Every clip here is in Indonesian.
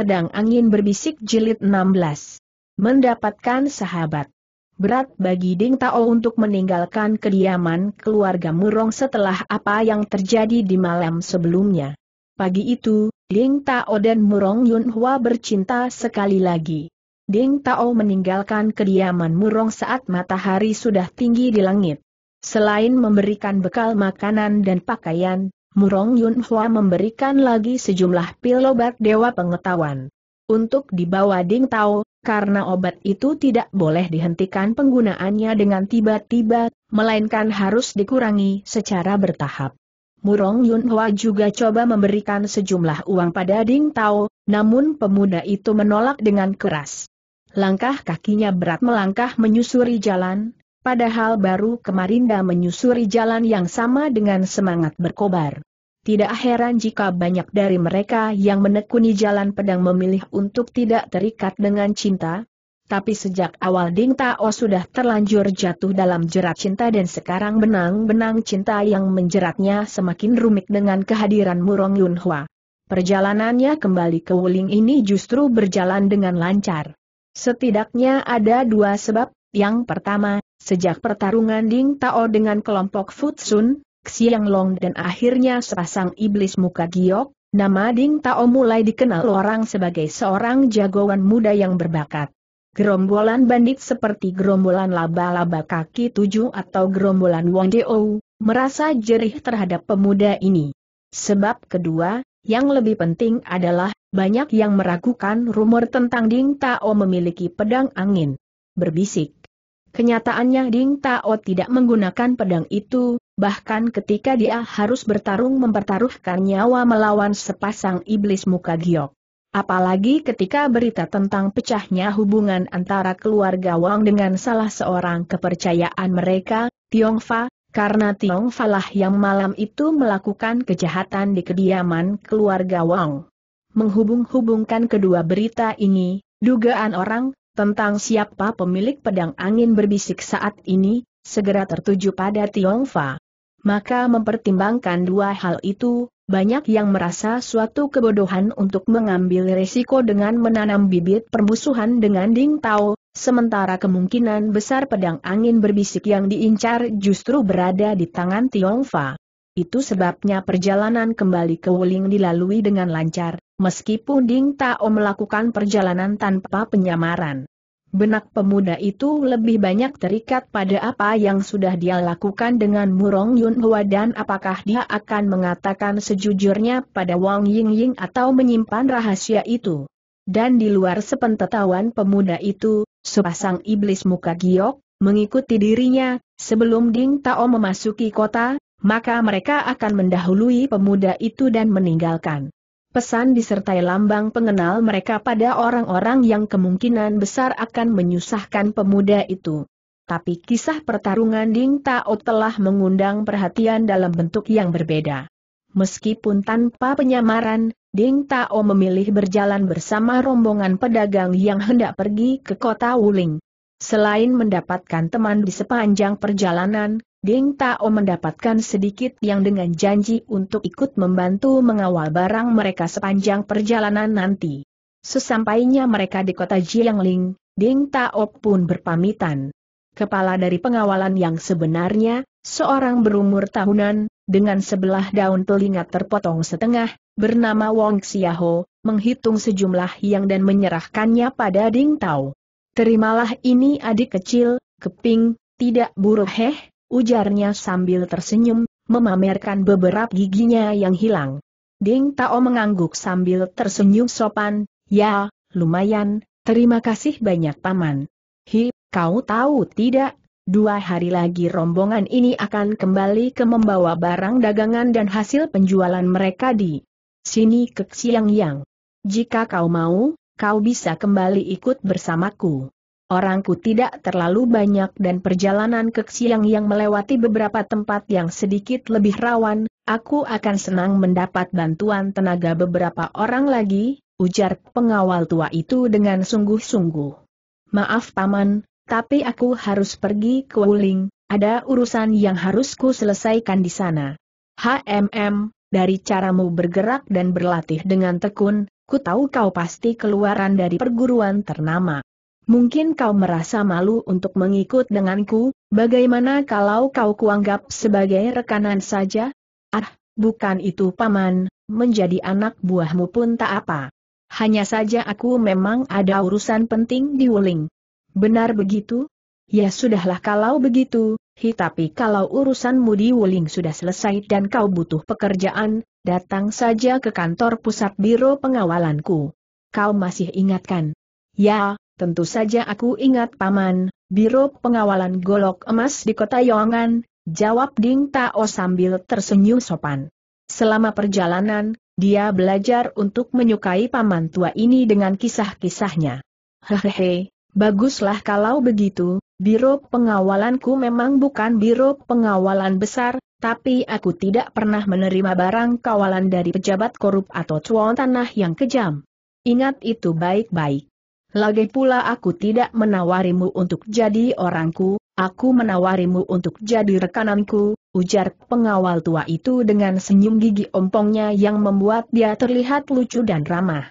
Pedang Angin Berbisik Jilid 16. Mendapatkan sahabat. Berat bagi Ding Tao untuk meninggalkan kediaman keluarga Murong setelah apa yang terjadi di malam sebelumnya. Pagi itu, Ding Tao dan Murong Yunhua bercinta sekali lagi. Ding Tao meninggalkan kediaman Murong saat matahari sudah tinggi di langit. Selain memberikan bekal makanan dan pakaian, Murong Yun Hua memberikan lagi sejumlah pil obat dewa pengetahuan. Untuk dibawa Ding Tao, karena obat itu tidak boleh dihentikan penggunaannya dengan tiba-tiba, melainkan harus dikurangi secara bertahap. Murong Yun Hua juga coba memberikan sejumlah uang pada Ding Tao, namun pemuda itu menolak dengan keras. Langkah kakinya berat melangkah menyusuri jalan, Padahal baru kemarin Kemarinda menyusuri jalan yang sama dengan semangat berkobar. Tidak heran jika banyak dari mereka yang menekuni jalan pedang memilih untuk tidak terikat dengan cinta. Tapi sejak awal Ding Tao sudah terlanjur jatuh dalam jerat cinta dan sekarang benang-benang cinta yang menjeratnya semakin rumit dengan kehadiran Murong Yun Hua. Perjalanannya kembali ke Wuling ini justru berjalan dengan lancar. Setidaknya ada dua sebab, yang pertama, Sejak pertarungan Ding Tao dengan kelompok Futsun, Xiang Long dan akhirnya sepasang iblis muka giok, nama Ding Tao mulai dikenal orang sebagai seorang jagoan muda yang berbakat. Gerombolan bandit seperti gerombolan laba-laba kaki tujuh atau gerombolan Wong Deo, merasa jerih terhadap pemuda ini. Sebab kedua, yang lebih penting adalah, banyak yang meragukan rumor tentang Ding Tao memiliki pedang angin. Berbisik Kenyataannya Ding Tao tidak menggunakan pedang itu, bahkan ketika dia harus bertarung mempertaruhkan nyawa melawan sepasang iblis muka giok. Apalagi ketika berita tentang pecahnya hubungan antara keluarga Wang dengan salah seorang kepercayaan mereka, Fa, karena Tiongfa lah yang malam itu melakukan kejahatan di kediaman keluarga Wang. Menghubung-hubungkan kedua berita ini, dugaan orang tentang siapa pemilik pedang angin berbisik saat ini, segera tertuju pada Tiong Fa. Maka mempertimbangkan dua hal itu, banyak yang merasa suatu kebodohan untuk mengambil resiko dengan menanam bibit permusuhan dengan Ding Tao, sementara kemungkinan besar pedang angin berbisik yang diincar justru berada di tangan Tiong Fa. Itu sebabnya perjalanan kembali ke Wuling dilalui dengan lancar, meskipun Ding Tao melakukan perjalanan tanpa penyamaran. Benak pemuda itu lebih banyak terikat pada apa yang sudah dia lakukan dengan Murong Yun Hua dan apakah dia akan mengatakan sejujurnya pada Wang Ying Ying atau menyimpan rahasia itu. Dan di luar sepentetawan pemuda itu, sepasang iblis muka giok, mengikuti dirinya, sebelum Ding Tao memasuki kota, maka mereka akan mendahului pemuda itu dan meninggalkan. Pesan disertai lambang pengenal mereka pada orang-orang yang kemungkinan besar akan menyusahkan pemuda itu. Tapi kisah pertarungan Ding Tao telah mengundang perhatian dalam bentuk yang berbeda. Meskipun tanpa penyamaran, Ding Tao memilih berjalan bersama rombongan pedagang yang hendak pergi ke kota Wuling. Selain mendapatkan teman di sepanjang perjalanan, Ding Tao mendapatkan sedikit yang dengan janji untuk ikut membantu mengawal barang mereka sepanjang perjalanan nanti. Sesampainya mereka di kota Jiangling, Ding Tao pun berpamitan. Kepala dari pengawalan yang sebenarnya, seorang berumur tahunan, dengan sebelah daun telinga terpotong setengah, bernama Wong Xiaho, menghitung sejumlah yang dan menyerahkannya pada Ding Tao. Terimalah ini adik kecil, keping, tidak buruk heh, ujarnya sambil tersenyum, memamerkan beberapa giginya yang hilang. Ding Tao mengangguk sambil tersenyum sopan, ya, lumayan, terima kasih banyak paman. Hi, kau tahu tidak, dua hari lagi rombongan ini akan kembali ke membawa barang dagangan dan hasil penjualan mereka di sini ke Xiangyang. Yang. Jika kau mau, kau bisa kembali ikut bersamaku. Orangku tidak terlalu banyak dan perjalanan ke Xiang yang melewati beberapa tempat yang sedikit lebih rawan, aku akan senang mendapat bantuan tenaga beberapa orang lagi, ujar pengawal tua itu dengan sungguh-sungguh. Maaf paman, tapi aku harus pergi ke Wuling, ada urusan yang harusku selesaikan di sana. HMM, dari caramu bergerak dan berlatih dengan tekun, ku tahu kau pasti keluaran dari perguruan ternama. Mungkin kau merasa malu untuk mengikut denganku, bagaimana kalau kau kuanggap sebagai rekanan saja? Ah, bukan itu paman, menjadi anak buahmu pun tak apa. Hanya saja aku memang ada urusan penting di Wuling. Benar begitu? Ya sudahlah kalau begitu, hi tapi kalau urusanmu di Wuling sudah selesai dan kau butuh pekerjaan, datang saja ke kantor pusat biro pengawalanku. Kau masih ingatkan? Ya, Tentu saja aku ingat paman, Biro Pengawalan Golok Emas di Kota Yongan, jawab Ding Tao sambil tersenyum sopan. Selama perjalanan, dia belajar untuk menyukai paman tua ini dengan kisah-kisahnya. Hehehe, baguslah kalau begitu, Biro pengawalanku memang bukan biro pengawalan besar, tapi aku tidak pernah menerima barang kawalan dari pejabat korup atau cuan tanah yang kejam. Ingat itu baik-baik. Lagi pula aku tidak menawarimu untuk jadi orangku, aku menawarimu untuk jadi rekananku, ujar pengawal tua itu dengan senyum gigi ompongnya yang membuat dia terlihat lucu dan ramah.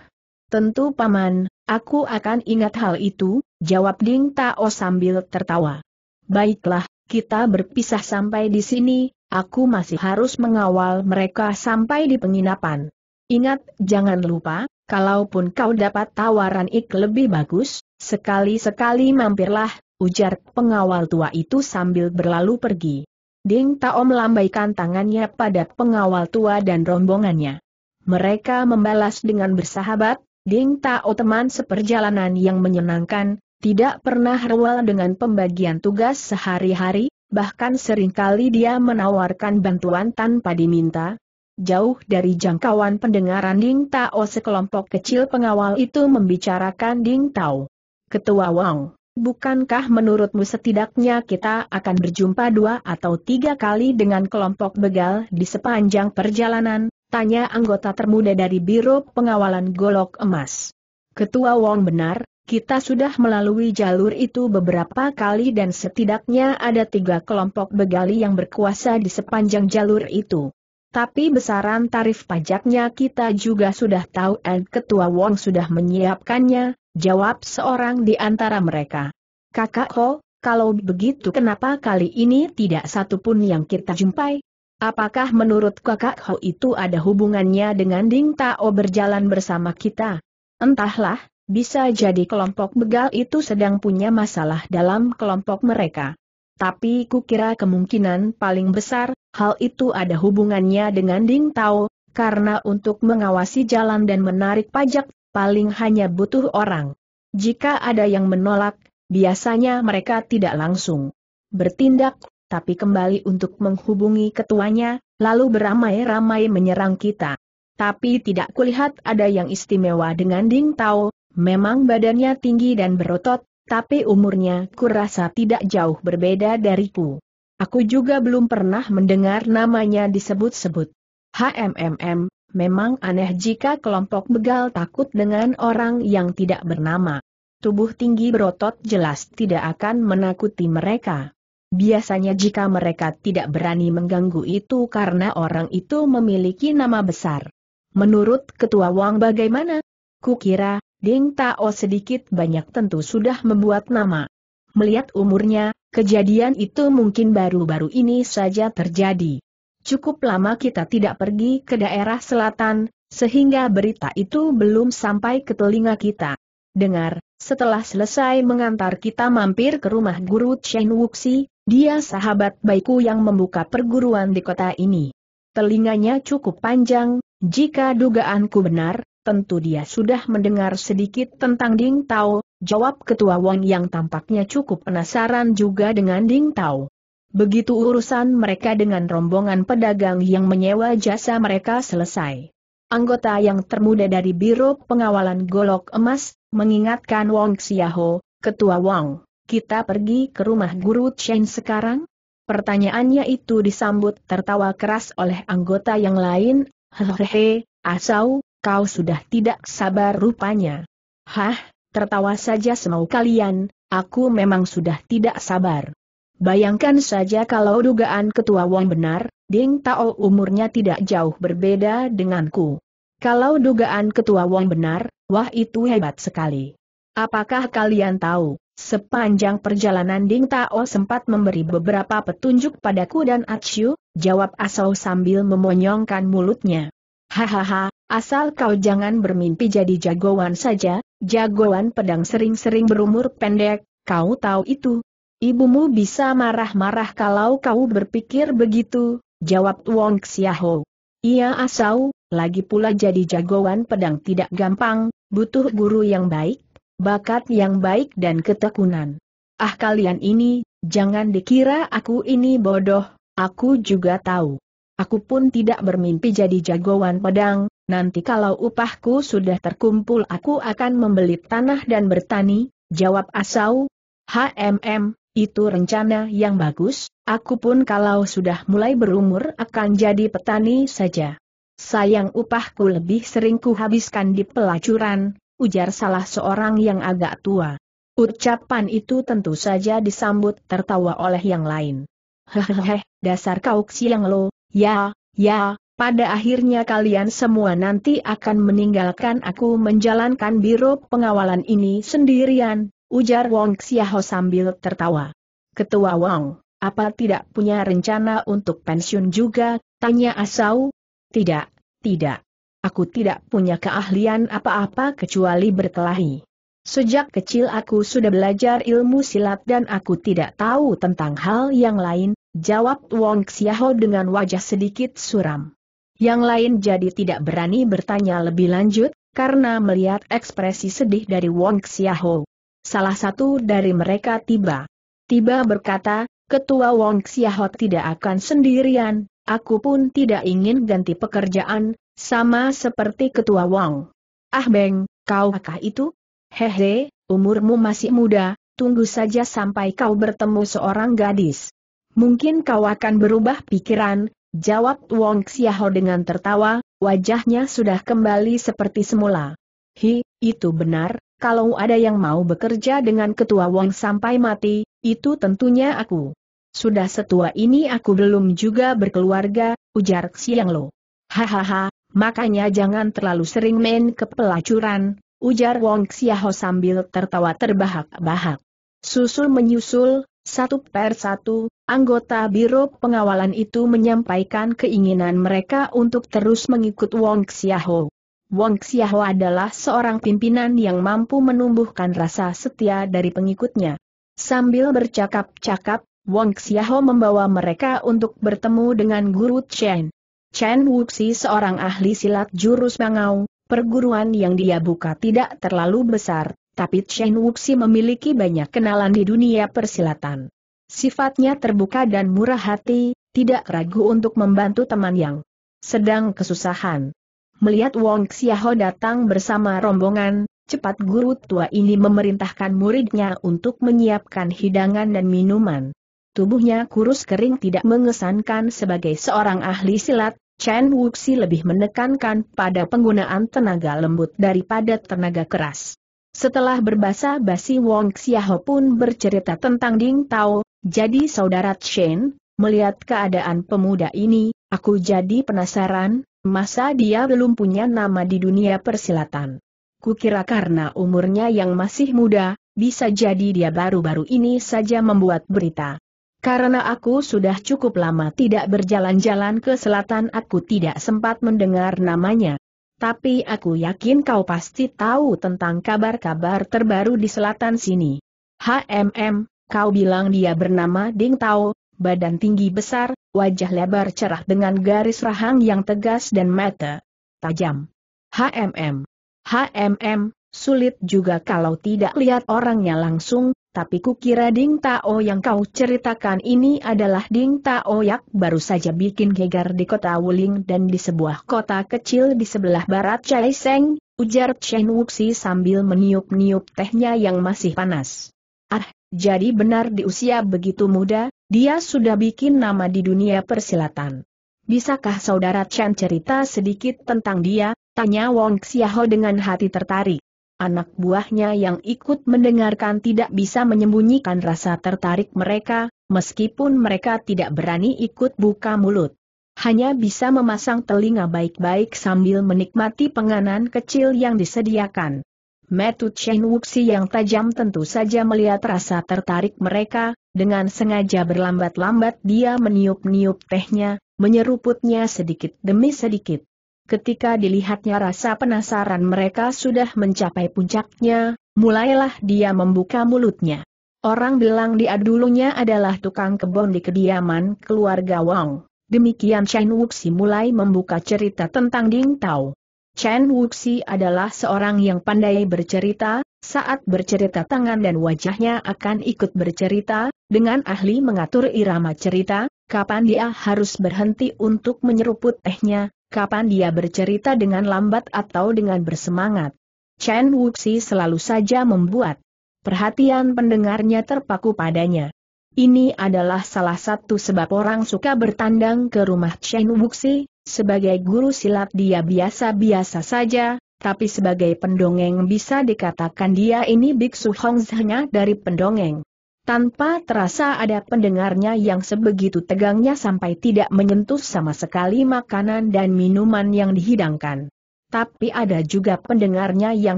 Tentu paman, aku akan ingat hal itu, jawab Ding Tao sambil tertawa. Baiklah, kita berpisah sampai di sini, aku masih harus mengawal mereka sampai di penginapan. Ingat, jangan lupa, kalaupun kau dapat tawaran ik lebih bagus, sekali-sekali mampirlah, ujar pengawal tua itu sambil berlalu pergi. Ding Tao melambaikan tangannya pada pengawal tua dan rombongannya. Mereka membalas dengan bersahabat, Ding Tao teman seperjalanan yang menyenangkan, tidak pernah rewel dengan pembagian tugas sehari-hari, bahkan seringkali dia menawarkan bantuan tanpa diminta, jauh dari jangkauan pendengaran Ding Tao sekelompok kecil pengawal itu membicarakan Ding Tao. Ketua Wang, bukankah menurutmu setidaknya kita akan berjumpa dua atau tiga kali dengan kelompok begal di sepanjang perjalanan? Tanya anggota termuda dari Biro Pengawalan Golok Emas. Ketua Wong benar, kita sudah melalui jalur itu beberapa kali dan setidaknya ada tiga kelompok begali yang berkuasa di sepanjang jalur itu tapi besaran tarif pajaknya kita juga sudah tahu dan Ketua Wong sudah menyiapkannya, jawab seorang di antara mereka. Kakak Ho, kalau begitu kenapa kali ini tidak satu pun yang kita jumpai? Apakah menurut kakak Ho itu ada hubungannya dengan Ding Tao berjalan bersama kita? Entahlah, bisa jadi kelompok begal itu sedang punya masalah dalam kelompok mereka tapi kukira kemungkinan paling besar, hal itu ada hubungannya dengan Ding Tao, karena untuk mengawasi jalan dan menarik pajak, paling hanya butuh orang. Jika ada yang menolak, biasanya mereka tidak langsung bertindak, tapi kembali untuk menghubungi ketuanya, lalu beramai-ramai menyerang kita. Tapi tidak kulihat ada yang istimewa dengan Ding Tao, memang badannya tinggi dan berotot, tapi umurnya kurasa tidak jauh berbeda dariku. Aku juga belum pernah mendengar namanya disebut-sebut. HMMM, memang aneh jika kelompok begal takut dengan orang yang tidak bernama. Tubuh tinggi berotot jelas tidak akan menakuti mereka. Biasanya jika mereka tidak berani mengganggu itu karena orang itu memiliki nama besar. Menurut Ketua Wang bagaimana? Kukira, Ding Tao sedikit banyak tentu sudah membuat nama. Melihat umurnya, kejadian itu mungkin baru-baru ini saja terjadi. Cukup lama kita tidak pergi ke daerah selatan, sehingga berita itu belum sampai ke telinga kita. Dengar, setelah selesai mengantar kita mampir ke rumah guru Chen Wuxi, dia sahabat baikku yang membuka perguruan di kota ini. Telinganya cukup panjang, jika dugaanku benar, tentu dia sudah mendengar sedikit tentang Ding Tao, jawab ketua Wang yang tampaknya cukup penasaran juga dengan Ding Tao. Begitu urusan mereka dengan rombongan pedagang yang menyewa jasa mereka selesai. Anggota yang termuda dari Biro Pengawalan Golok Emas, mengingatkan Wong Xiaho, Ketua Wang, kita pergi ke rumah Guru Chen sekarang? Pertanyaannya itu disambut tertawa keras oleh anggota yang lain, hehehe, asau, kau sudah tidak sabar rupanya. Hah, tertawa saja semau kalian, aku memang sudah tidak sabar. Bayangkan saja kalau dugaan ketua Wong benar, Ding Tao umurnya tidak jauh berbeda denganku. Kalau dugaan ketua Wong benar, wah itu hebat sekali. Apakah kalian tahu, sepanjang perjalanan Ding Tao sempat memberi beberapa petunjuk padaku dan Achyu, jawab Asau sambil memonyongkan mulutnya. Hahaha, Asal kau jangan bermimpi jadi jagoan saja, jagoan pedang sering-sering berumur pendek, kau tahu itu. Ibumu bisa marah-marah kalau kau berpikir begitu, jawab Wong Xiaho. Iya asau, lagi pula jadi jagoan pedang tidak gampang, butuh guru yang baik, bakat yang baik dan ketekunan. Ah kalian ini, jangan dikira aku ini bodoh, aku juga tahu. Aku pun tidak bermimpi jadi jagoan pedang, nanti kalau upahku sudah terkumpul aku akan membeli tanah dan bertani, jawab Asau. HMM, itu rencana yang bagus, aku pun kalau sudah mulai berumur akan jadi petani saja. Sayang upahku lebih sering kuhabiskan di pelacuran, ujar salah seorang yang agak tua. Ucapan itu tentu saja disambut tertawa oleh yang lain. Hehehe, dasar kau siang lo, ya, ya, pada akhirnya kalian semua nanti akan meninggalkan aku menjalankan biro pengawalan ini sendirian, ujar Wong Xiaho sambil tertawa. Ketua Wong, apa tidak punya rencana untuk pensiun juga, tanya Asau? Tidak, tidak. Aku tidak punya keahlian apa-apa kecuali berkelahi. Sejak kecil aku sudah belajar ilmu silat dan aku tidak tahu tentang hal yang lain, jawab Wong Xiaho dengan wajah sedikit suram. Yang lain jadi tidak berani bertanya lebih lanjut, karena melihat ekspresi sedih dari Wong Xiaho. Salah satu dari mereka tiba. Tiba berkata, Ketua Wong Xiaho tidak akan sendirian, aku pun tidak ingin ganti pekerjaan, sama seperti Ketua Wong. Ah Beng, kau akah itu? Hehe, umurmu masih muda, tunggu saja sampai kau bertemu seorang gadis. Mungkin kau akan berubah pikiran, Jawab Wong Xiaho dengan tertawa, wajahnya sudah kembali seperti semula. Hi, itu benar, kalau ada yang mau bekerja dengan ketua Wong sampai mati, itu tentunya aku. Sudah setua ini aku belum juga berkeluarga, ujar Xiang Lo. Hahaha, makanya jangan terlalu sering main ke pelacuran, ujar Wong Xiaho sambil tertawa terbahak-bahak. Susul menyusul, satu per satu, anggota Biro Pengawalan itu menyampaikan keinginan mereka untuk terus mengikut Wong Xiaho. Wong Xiaho adalah seorang pimpinan yang mampu menumbuhkan rasa setia dari pengikutnya. Sambil bercakap-cakap, Wong Xiaho membawa mereka untuk bertemu dengan Guru Chen. Chen Wuxi seorang ahli silat jurus mangau, perguruan yang dia buka tidak terlalu besar, tapi Chen Wuxi memiliki banyak kenalan di dunia persilatan. Sifatnya terbuka dan murah hati, tidak ragu untuk membantu teman yang sedang kesusahan. Melihat Wong Xiaho datang bersama rombongan, cepat guru tua ini memerintahkan muridnya untuk menyiapkan hidangan dan minuman. Tubuhnya kurus kering tidak mengesankan sebagai seorang ahli silat, Chen Wuxi lebih menekankan pada penggunaan tenaga lembut daripada tenaga keras. Setelah berbahasa basi Wong Xiaho pun bercerita tentang Ding Tao, jadi saudara Chen, melihat keadaan pemuda ini, aku jadi penasaran, masa dia belum punya nama di dunia persilatan. Kukira karena umurnya yang masih muda, bisa jadi dia baru-baru ini saja membuat berita. Karena aku sudah cukup lama tidak berjalan-jalan ke selatan aku tidak sempat mendengar namanya, tapi aku yakin kau pasti tahu tentang kabar-kabar terbaru di selatan sini. HMM, kau bilang dia bernama Ding Tao, badan tinggi besar, wajah lebar cerah dengan garis rahang yang tegas dan mata tajam. HMM. HMM, sulit juga kalau tidak lihat orangnya langsung, tapi kukira Ding Tao yang kau ceritakan ini adalah Ding Tao yang baru saja bikin gegar di kota Wuling dan di sebuah kota kecil di sebelah barat Chai Seng, ujar Chen Wuxi sambil meniup-niup tehnya yang masih panas. Ah, jadi benar di usia begitu muda, dia sudah bikin nama di dunia persilatan. Bisakah saudara Chen cerita sedikit tentang dia, tanya Wong Xiaho dengan hati tertarik. Anak buahnya yang ikut mendengarkan tidak bisa menyembunyikan rasa tertarik mereka, meskipun mereka tidak berani ikut buka mulut. Hanya bisa memasang telinga baik-baik sambil menikmati penganan kecil yang disediakan. Metu Chen Wuxi yang tajam tentu saja melihat rasa tertarik mereka, dengan sengaja berlambat-lambat dia meniup-niup tehnya, menyeruputnya sedikit demi sedikit. Ketika dilihatnya rasa penasaran mereka sudah mencapai puncaknya, mulailah dia membuka mulutnya. Orang bilang dia dulunya adalah tukang kebon di kediaman keluarga Wang. Demikian Chen Wuxi mulai membuka cerita tentang Ding Tao. Chen Wuxi adalah seorang yang pandai bercerita, saat bercerita tangan dan wajahnya akan ikut bercerita, dengan ahli mengatur irama cerita, kapan dia harus berhenti untuk menyeruput tehnya, kapan dia bercerita dengan lambat atau dengan bersemangat. Chen Wuxi selalu saja membuat perhatian pendengarnya terpaku padanya. Ini adalah salah satu sebab orang suka bertandang ke rumah Chen Wuxi, sebagai guru silat dia biasa-biasa saja, tapi sebagai pendongeng bisa dikatakan dia ini biksu Hongzhenya dari pendongeng. Tanpa terasa ada pendengarnya yang sebegitu tegangnya sampai tidak menyentuh sama sekali makanan dan minuman yang dihidangkan. Tapi ada juga pendengarnya yang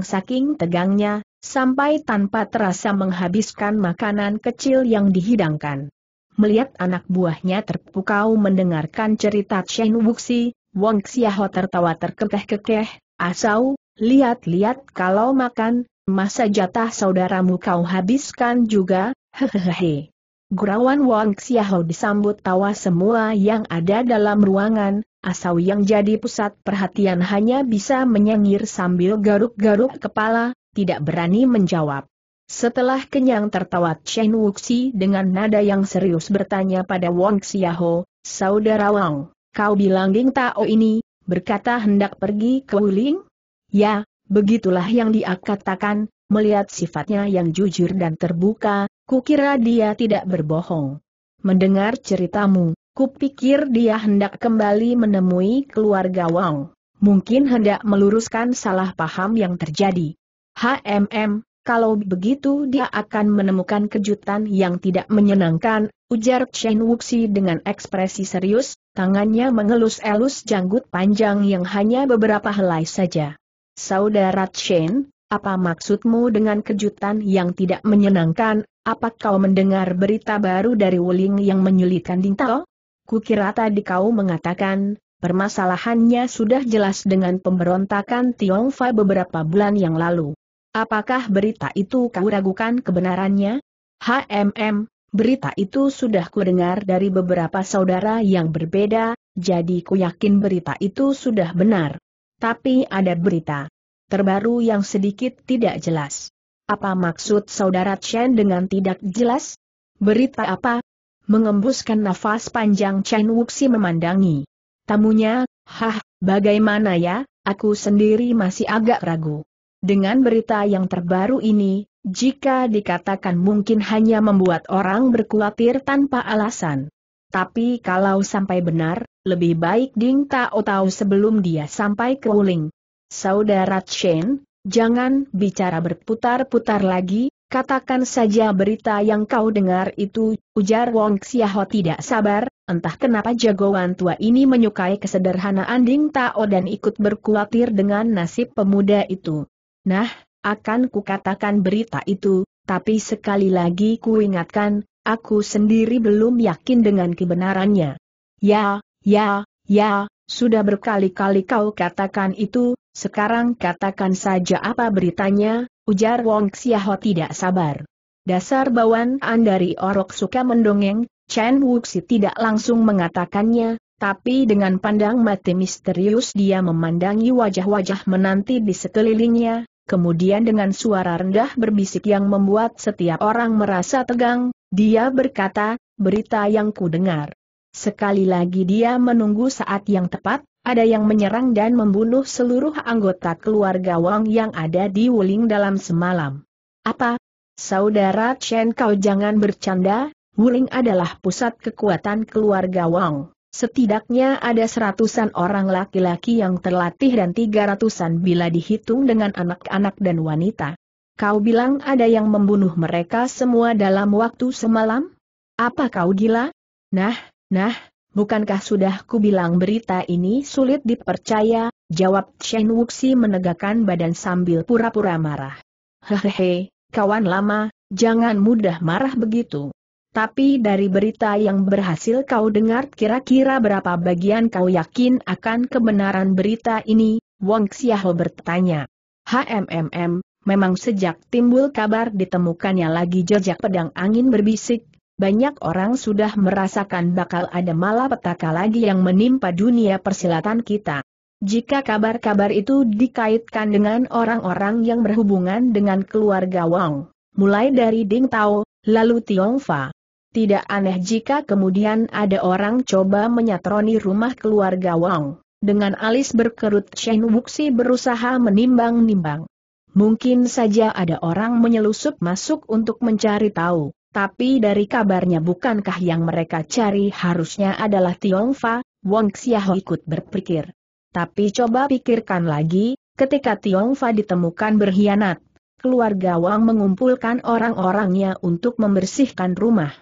saking tegangnya, sampai tanpa terasa menghabiskan makanan kecil yang dihidangkan. Melihat anak buahnya terpukau mendengarkan cerita Chen Wuxi, Wong Xiaho tertawa terkekeh-kekeh, Asau, lihat-lihat kalau makan, masa jatah saudaramu kau habiskan juga, Hehehe. Gurawan Wang Xiao disambut tawa semua yang ada dalam ruangan, Asau yang jadi pusat perhatian hanya bisa menyengir sambil garuk-garuk kepala, tidak berani menjawab. Setelah kenyang tertawa Chen Wuxi dengan nada yang serius bertanya pada Wang Xiao, Saudara Wang, kau bilang Ding Tao ini, berkata hendak pergi ke Wuling? Ya, begitulah yang dia katakan, melihat sifatnya yang jujur dan terbuka, Kukira dia tidak berbohong. Mendengar ceritamu, kupikir dia hendak kembali menemui keluarga Wang. Mungkin hendak meluruskan salah paham yang terjadi. HMM, kalau begitu dia akan menemukan kejutan yang tidak menyenangkan, ujar Chen Wuxi dengan ekspresi serius, tangannya mengelus-elus janggut panjang yang hanya beberapa helai saja. Saudara Chen, apa maksudmu dengan kejutan yang tidak menyenangkan, apa kau mendengar berita baru dari Wuling yang menyulitkan Dintao? Kukira tadi kau mengatakan, permasalahannya sudah jelas dengan pemberontakan Tiongfa beberapa bulan yang lalu. Apakah berita itu kau ragukan kebenarannya? HMM, berita itu sudah kudengar dari beberapa saudara yang berbeda, jadi ku yakin berita itu sudah benar. Tapi ada berita terbaru yang sedikit tidak jelas. Apa maksud saudara Chen dengan tidak jelas? Berita apa? Mengembuskan nafas panjang Chen Wuxi memandangi. Tamunya, hah, bagaimana ya, aku sendiri masih agak ragu. Dengan berita yang terbaru ini, jika dikatakan mungkin hanya membuat orang berkhawatir tanpa alasan. Tapi kalau sampai benar, lebih baik Ding Tao tahu sebelum dia sampai ke Wuling. Saudara Chen, Jangan bicara berputar-putar lagi, katakan saja berita yang kau dengar itu, ujar Wong Xiaho tidak sabar, entah kenapa jagoan tua ini menyukai kesederhanaan Ding Tao dan ikut berkuatir dengan nasib pemuda itu. Nah, akan kukatakan berita itu, tapi sekali lagi kuingatkan, aku sendiri belum yakin dengan kebenarannya. Ya, ya, ya, sudah berkali-kali kau katakan itu, sekarang katakan saja apa beritanya, ujar Wong Xiaho tidak sabar. Dasar bawaan Andari orok suka mendongeng, Chen Wuxi tidak langsung mengatakannya, tapi dengan pandang mati misterius dia memandangi wajah-wajah menanti di sekelilingnya, kemudian dengan suara rendah berbisik yang membuat setiap orang merasa tegang, dia berkata, berita yang ku dengar. Sekali lagi dia menunggu saat yang tepat, ada yang menyerang dan membunuh seluruh anggota keluarga Wang yang ada di Wuling dalam semalam. Apa? Saudara Chen kau jangan bercanda, Wuling adalah pusat kekuatan keluarga Wang. Setidaknya ada seratusan orang laki-laki yang terlatih dan tiga ratusan bila dihitung dengan anak-anak dan wanita. Kau bilang ada yang membunuh mereka semua dalam waktu semalam? Apa kau gila? Nah, nah, Bukankah sudah kubilang berita ini sulit dipercaya, jawab Chen Wuxi menegakkan badan sambil pura-pura marah. Hehehe, kawan lama, jangan mudah marah begitu. Tapi dari berita yang berhasil kau dengar kira-kira berapa bagian kau yakin akan kebenaran berita ini, Wang Xiaho bertanya. HMMM, memang sejak timbul kabar ditemukannya lagi jejak pedang angin berbisik, banyak orang sudah merasakan bakal ada malapetaka lagi yang menimpa dunia persilatan kita. Jika kabar-kabar itu dikaitkan dengan orang-orang yang berhubungan dengan keluarga Wang, mulai dari Ding Tao, lalu Tiong Fa. Tidak aneh jika kemudian ada orang coba menyatroni rumah keluarga Wang, dengan alis berkerut Shen Wuxi berusaha menimbang-nimbang. Mungkin saja ada orang menyelusup masuk untuk mencari tahu. Tapi dari kabarnya bukankah yang mereka cari harusnya adalah Tiongfa, Wong Xiaho ikut berpikir. Tapi coba pikirkan lagi, ketika Tiongfa ditemukan berkhianat, keluarga Wang mengumpulkan orang-orangnya untuk membersihkan rumah.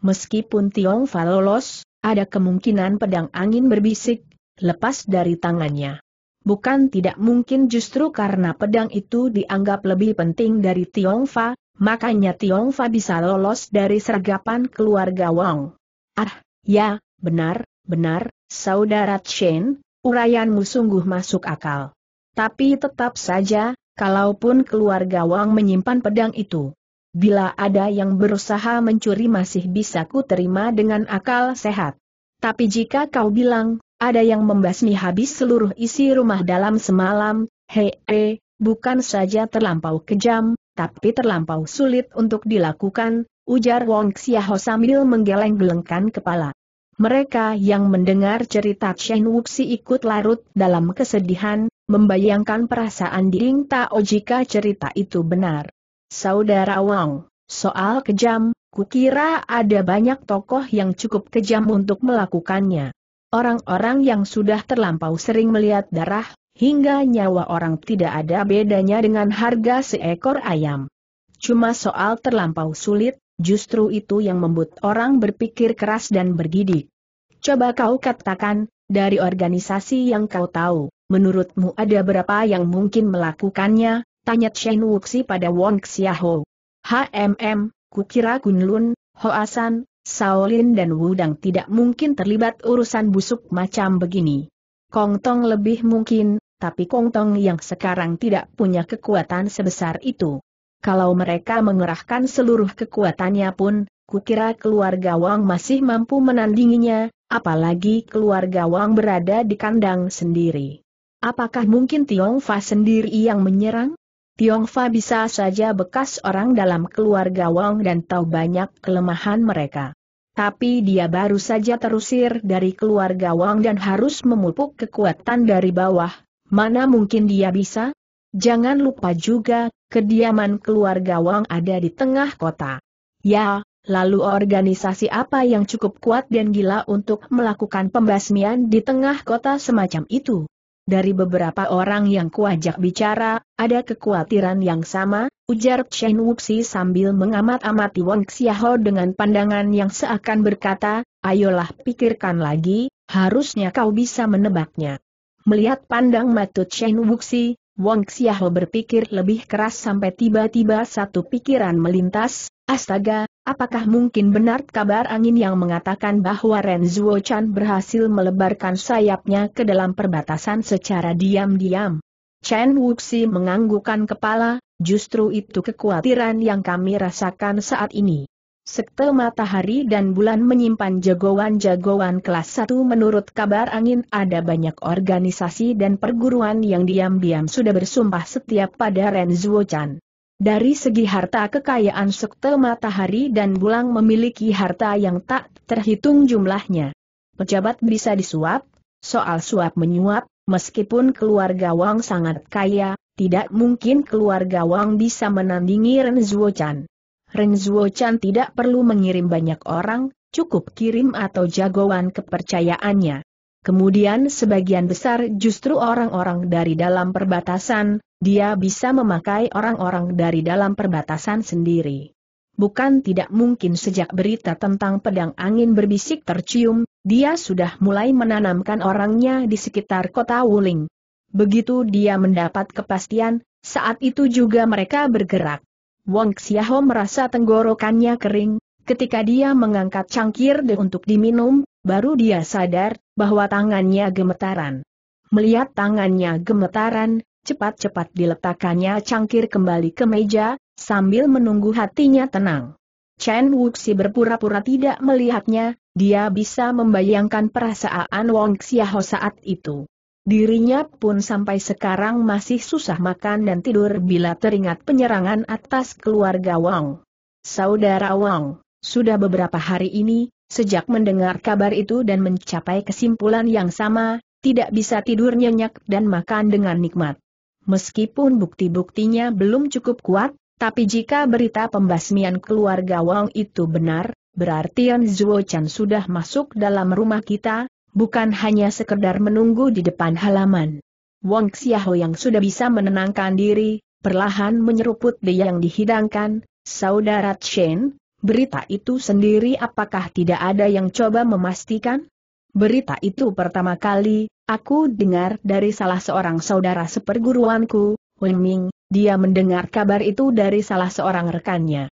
Meskipun Tiongfa lolos, ada kemungkinan pedang angin berbisik, lepas dari tangannya. Bukan tidak mungkin justru karena pedang itu dianggap lebih penting dari Tiongfa, makanya Tiong Fa bisa lolos dari sergapan keluarga Wang. Ah, ya, benar, benar, saudara Chen, urayanmu sungguh masuk akal. Tapi tetap saja, kalaupun keluarga Wang menyimpan pedang itu. Bila ada yang berusaha mencuri masih bisa ku terima dengan akal sehat. Tapi jika kau bilang, ada yang membasmi habis seluruh isi rumah dalam semalam, hei, he, eh, bukan saja terlampau kejam, tapi terlampau sulit untuk dilakukan, ujar Wong Xiaho sambil menggeleng-gelengkan kepala. Mereka yang mendengar cerita Chen Wuxi ikut larut dalam kesedihan, membayangkan perasaan Ding Tao oh jika cerita itu benar. Saudara Wang, soal kejam, kukira ada banyak tokoh yang cukup kejam untuk melakukannya. Orang-orang yang sudah terlampau sering melihat darah, hingga nyawa orang tidak ada bedanya dengan harga seekor ayam. Cuma soal terlampau sulit, justru itu yang membuat orang berpikir keras dan bergidik. Coba kau katakan, dari organisasi yang kau tahu, menurutmu ada berapa yang mungkin melakukannya, tanya Chen Wuxi pada Wong Xiaho. HMM, kukira Kunlun, Hoasan, Shaolin dan Wudang tidak mungkin terlibat urusan busuk macam begini. Kongtong lebih mungkin, tapi Kong Tong yang sekarang tidak punya kekuatan sebesar itu. Kalau mereka mengerahkan seluruh kekuatannya pun, kukira keluarga Wang masih mampu menandinginya, apalagi keluarga Wang berada di kandang sendiri. Apakah mungkin Tiong Fa sendiri yang menyerang? Tiong Fa bisa saja bekas orang dalam keluarga Wang dan tahu banyak kelemahan mereka. Tapi dia baru saja terusir dari keluarga Wang dan harus memupuk kekuatan dari bawah, Mana mungkin dia bisa? Jangan lupa juga, kediaman keluarga Wang ada di tengah kota. Ya, lalu organisasi apa yang cukup kuat dan gila untuk melakukan pembasmian di tengah kota semacam itu? Dari beberapa orang yang kuajak bicara, ada kekhawatiran yang sama, ujar Chen Wuxi sambil mengamat-amati Wang Xiaho dengan pandangan yang seakan berkata, ayolah pikirkan lagi, harusnya kau bisa menebaknya. Melihat pandang Matut Chen Wuxi, Wong Xiaho berpikir lebih keras sampai tiba-tiba satu pikiran melintas, astaga, apakah mungkin benar kabar angin yang mengatakan bahwa Ren Zuo Chan berhasil melebarkan sayapnya ke dalam perbatasan secara diam-diam? Chen Wuxi menganggukkan kepala, justru itu kekhawatiran yang kami rasakan saat ini. Sekte matahari dan bulan menyimpan jagoan-jagoan kelas 1 menurut kabar angin ada banyak organisasi dan perguruan yang diam-diam sudah bersumpah setiap pada Ren Zuo-chan. Dari segi harta kekayaan sekte matahari dan bulan memiliki harta yang tak terhitung jumlahnya. Pejabat bisa disuap, soal suap menyuap, meskipun keluarga Wang sangat kaya, tidak mungkin keluarga Wang bisa menandingi Ren Zuo-chan. Renzuo Chan tidak perlu mengirim banyak orang, cukup kirim atau jagoan kepercayaannya. Kemudian sebagian besar justru orang-orang dari dalam perbatasan, dia bisa memakai orang-orang dari dalam perbatasan sendiri. Bukan tidak mungkin sejak berita tentang pedang angin berbisik tercium, dia sudah mulai menanamkan orangnya di sekitar kota Wuling. Begitu dia mendapat kepastian, saat itu juga mereka bergerak. Wong Xiaho merasa tenggorokannya kering, ketika dia mengangkat cangkir de untuk diminum, baru dia sadar bahwa tangannya gemetaran. Melihat tangannya gemetaran, cepat-cepat diletakkannya cangkir kembali ke meja, sambil menunggu hatinya tenang. Chen Wuxi berpura-pura tidak melihatnya, dia bisa membayangkan perasaan Wong Xiaho saat itu. Dirinya pun sampai sekarang masih susah makan dan tidur bila teringat penyerangan atas keluarga Wang. Saudara Wang, sudah beberapa hari ini, sejak mendengar kabar itu dan mencapai kesimpulan yang sama, tidak bisa tidur nyenyak dan makan dengan nikmat. Meskipun bukti-buktinya belum cukup kuat, tapi jika berita pembasmian keluarga Wang itu benar, berarti Yan Zhuo Chan sudah masuk dalam rumah kita, bukan hanya sekedar menunggu di depan halaman. Wong Xiaho yang sudah bisa menenangkan diri, perlahan menyeruput dia yang dihidangkan, Saudara Chen, berita itu sendiri apakah tidak ada yang coba memastikan? Berita itu pertama kali, aku dengar dari salah seorang saudara seperguruanku, Wenming, dia mendengar kabar itu dari salah seorang rekannya.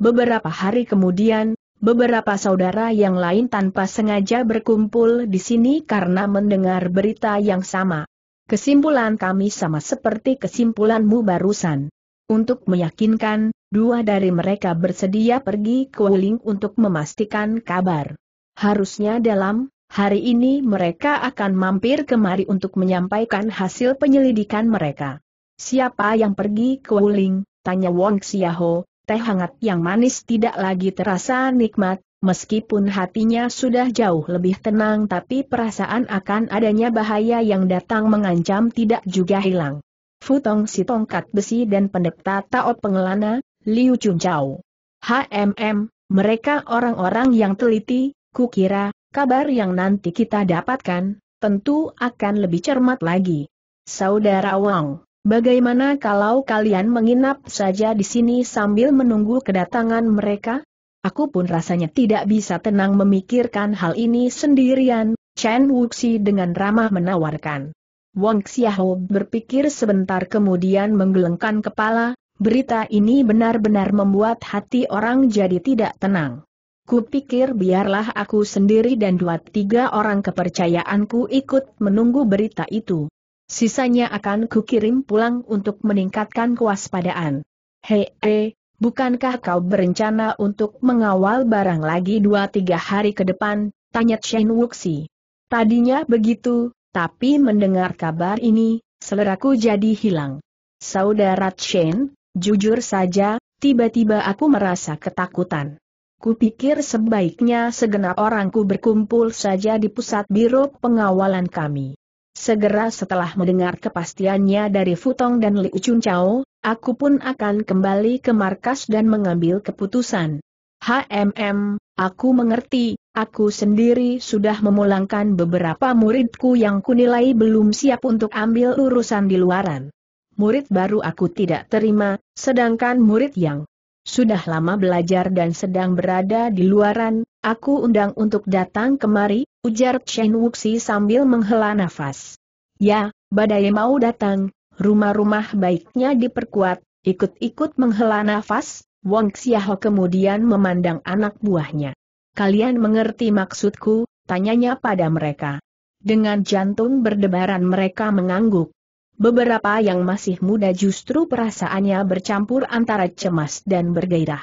Beberapa hari kemudian, beberapa saudara yang lain tanpa sengaja berkumpul di sini karena mendengar berita yang sama. Kesimpulan kami sama seperti kesimpulanmu barusan. Untuk meyakinkan, dua dari mereka bersedia pergi ke Wuling untuk memastikan kabar. Harusnya dalam, hari ini mereka akan mampir kemari untuk menyampaikan hasil penyelidikan mereka. Siapa yang pergi ke Wuling? Tanya Wong Xiaho, teh hangat yang manis tidak lagi terasa nikmat, meskipun hatinya sudah jauh lebih tenang tapi perasaan akan adanya bahaya yang datang mengancam tidak juga hilang. Futong si tongkat besi dan pendeta Tao pengelana, Liu Chun Chao. HMM, mereka orang-orang yang teliti, kukira, kabar yang nanti kita dapatkan, tentu akan lebih cermat lagi. Saudara Wang, Bagaimana kalau kalian menginap saja di sini sambil menunggu kedatangan mereka? Aku pun rasanya tidak bisa tenang memikirkan hal ini sendirian, Chen Wuxi dengan ramah menawarkan. Wang Xiahou berpikir sebentar kemudian menggelengkan kepala, berita ini benar-benar membuat hati orang jadi tidak tenang. Kupikir biarlah aku sendiri dan dua tiga orang kepercayaanku ikut menunggu berita itu. Sisanya akan kukirim pulang untuk meningkatkan kewaspadaan. Hei, he, eh, bukankah kau berencana untuk mengawal barang lagi dua tiga hari ke depan? Tanya Chen Wuxi. Tadinya begitu, tapi mendengar kabar ini, seleraku jadi hilang. Saudara Chen, jujur saja, tiba-tiba aku merasa ketakutan. Kupikir sebaiknya segenap orangku berkumpul saja di pusat biro pengawalan kami. Segera setelah mendengar kepastiannya dari Futong dan Liu Chun Chao, aku pun akan kembali ke markas dan mengambil keputusan. HMM, aku mengerti, aku sendiri sudah memulangkan beberapa muridku yang kunilai belum siap untuk ambil urusan di luaran. Murid baru aku tidak terima, sedangkan murid yang sudah lama belajar dan sedang berada di luaran, aku undang untuk datang kemari, ujar Chen Wuxi sambil menghela nafas. Ya, badai mau datang, rumah-rumah baiknya diperkuat, ikut-ikut menghela nafas, Wang Xiaho kemudian memandang anak buahnya. Kalian mengerti maksudku, tanyanya pada mereka. Dengan jantung berdebaran mereka mengangguk. Beberapa yang masih muda justru perasaannya bercampur antara cemas dan bergairah.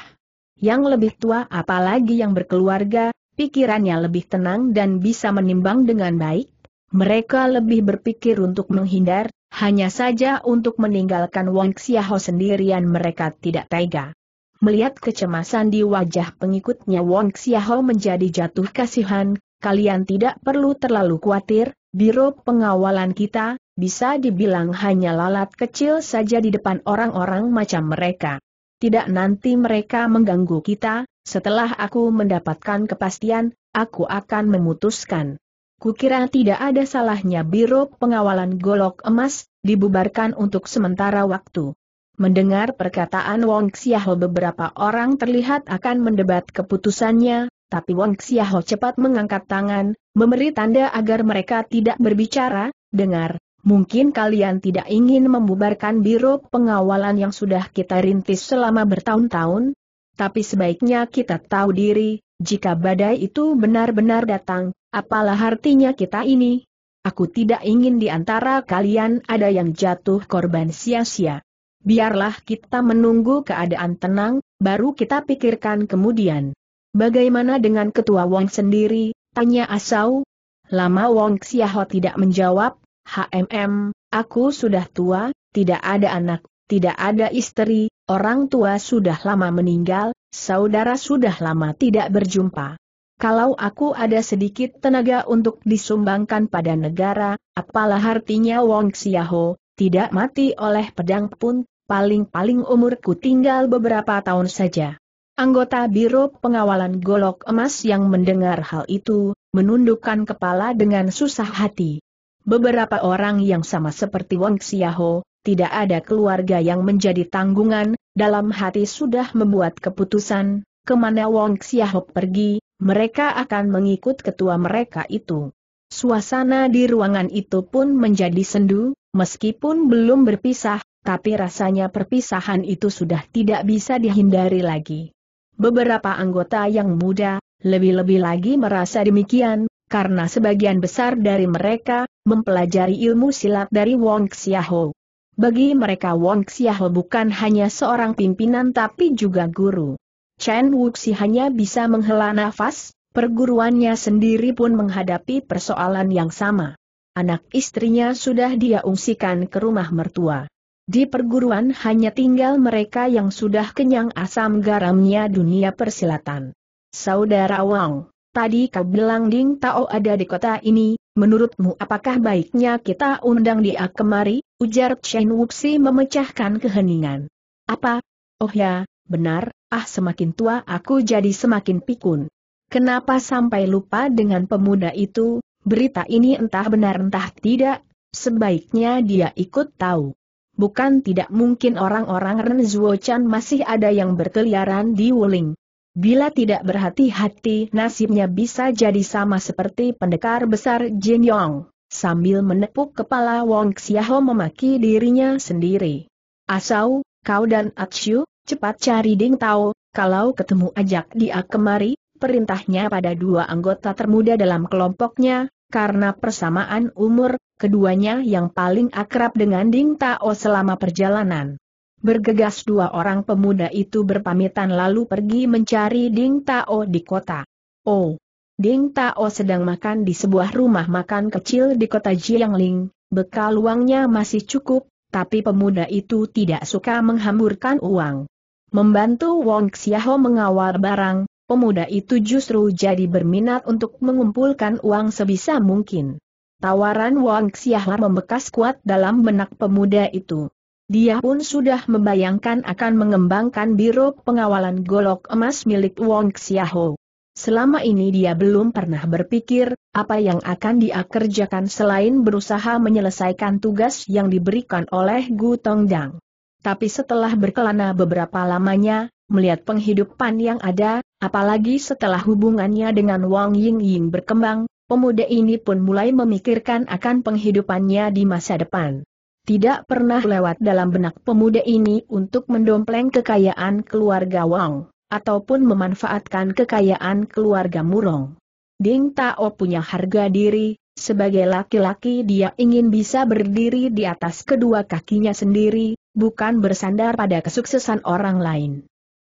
Yang lebih tua apalagi yang berkeluarga, pikirannya lebih tenang dan bisa menimbang dengan baik. Mereka lebih berpikir untuk menghindar, hanya saja untuk meninggalkan Wang Xiaho sendirian mereka tidak tega. Melihat kecemasan di wajah pengikutnya Wang Xiaho menjadi jatuh kasihan, kalian tidak perlu terlalu khawatir, Biro pengawalan kita, bisa dibilang hanya lalat kecil saja di depan orang-orang macam mereka. Tidak nanti mereka mengganggu kita, setelah aku mendapatkan kepastian, aku akan memutuskan. Kukira tidak ada salahnya Biro Pengawalan Golok Emas, dibubarkan untuk sementara waktu. Mendengar perkataan Wong Xiaho beberapa orang terlihat akan mendebat keputusannya, tapi Wong Xiaho cepat mengangkat tangan, memberi tanda agar mereka tidak berbicara, dengar, Mungkin kalian tidak ingin membubarkan biro pengawalan yang sudah kita rintis selama bertahun-tahun, tapi sebaiknya kita tahu diri, jika badai itu benar-benar datang, apalah artinya kita ini? Aku tidak ingin di antara kalian ada yang jatuh korban sia-sia. Biarlah kita menunggu keadaan tenang, baru kita pikirkan kemudian. Bagaimana dengan ketua Wong sendiri? Tanya Asau. Lama Wong Xiaho tidak menjawab, HMM, aku sudah tua, tidak ada anak, tidak ada istri, orang tua sudah lama meninggal, saudara sudah lama tidak berjumpa. Kalau aku ada sedikit tenaga untuk disumbangkan pada negara, apalah artinya Wong Xiaho, tidak mati oleh pedang pun, paling-paling umurku tinggal beberapa tahun saja. Anggota Biro Pengawalan Golok Emas yang mendengar hal itu, menundukkan kepala dengan susah hati. Beberapa orang yang sama seperti Wang Xiaho, tidak ada keluarga yang menjadi tanggungan, dalam hati sudah membuat keputusan, kemana Wang Xiaho pergi, mereka akan mengikut ketua mereka itu. Suasana di ruangan itu pun menjadi sendu, meskipun belum berpisah, tapi rasanya perpisahan itu sudah tidak bisa dihindari lagi. Beberapa anggota yang muda, lebih-lebih lagi merasa demikian, karena sebagian besar dari mereka mempelajari ilmu silat dari Wong Xiaho. Bagi mereka Wong Xiaho bukan hanya seorang pimpinan tapi juga guru. Chen Wuxi hanya bisa menghela nafas, perguruannya sendiri pun menghadapi persoalan yang sama. Anak istrinya sudah dia ungsikan ke rumah mertua. Di perguruan hanya tinggal mereka yang sudah kenyang asam garamnya dunia persilatan. Saudara Wang, Tadi kau bilang Ding Tao ada di kota ini, menurutmu apakah baiknya kita undang dia kemari? Ujar Chen Wuxi memecahkan keheningan. Apa? Oh ya, benar, ah semakin tua aku jadi semakin pikun. Kenapa sampai lupa dengan pemuda itu, berita ini entah benar entah tidak, sebaiknya dia ikut tahu. Bukan tidak mungkin orang-orang Ren Chan masih ada yang berkeliaran di Wuling Bila tidak berhati-hati nasibnya bisa jadi sama seperti pendekar besar Jin Yong. Sambil menepuk kepala Wong Xiaho memaki dirinya sendiri. Asau, kau dan Atsyu, cepat cari Ding Tao, kalau ketemu ajak dia kemari, perintahnya pada dua anggota termuda dalam kelompoknya, karena persamaan umur, keduanya yang paling akrab dengan Ding Tao selama perjalanan. Bergegas dua orang pemuda itu berpamitan lalu pergi mencari Ding Tao di kota. Oh, Ding Tao sedang makan di sebuah rumah makan kecil di kota Jiangling, bekal uangnya masih cukup, tapi pemuda itu tidak suka menghamburkan uang. Membantu Wong Xiaho mengawal barang, pemuda itu justru jadi berminat untuk mengumpulkan uang sebisa mungkin. Tawaran Wang Xiahar membekas kuat dalam benak pemuda itu. Dia pun sudah membayangkan akan mengembangkan biro pengawalan golok emas milik Wong Xiaho. Selama ini dia belum pernah berpikir, apa yang akan dia kerjakan selain berusaha menyelesaikan tugas yang diberikan oleh Gu Tongdang. Tapi setelah berkelana beberapa lamanya, melihat penghidupan yang ada, apalagi setelah hubungannya dengan Wang Ying Ying berkembang, pemuda ini pun mulai memikirkan akan penghidupannya di masa depan tidak pernah lewat dalam benak pemuda ini untuk mendompleng kekayaan keluarga Wang, ataupun memanfaatkan kekayaan keluarga Murong. Ding Tao punya harga diri, sebagai laki-laki dia ingin bisa berdiri di atas kedua kakinya sendiri, bukan bersandar pada kesuksesan orang lain.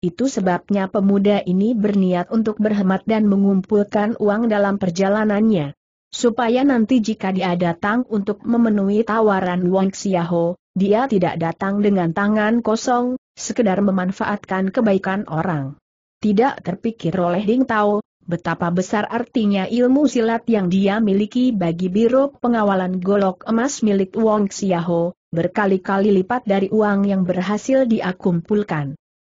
Itu sebabnya pemuda ini berniat untuk berhemat dan mengumpulkan uang dalam perjalanannya, supaya nanti jika dia datang untuk memenuhi tawaran Wang Xiaho, dia tidak datang dengan tangan kosong, sekedar memanfaatkan kebaikan orang. Tidak terpikir oleh Ding Tao, betapa besar artinya ilmu silat yang dia miliki bagi Biro Pengawalan Golok Emas milik Wang Xiaho, berkali-kali lipat dari uang yang berhasil dia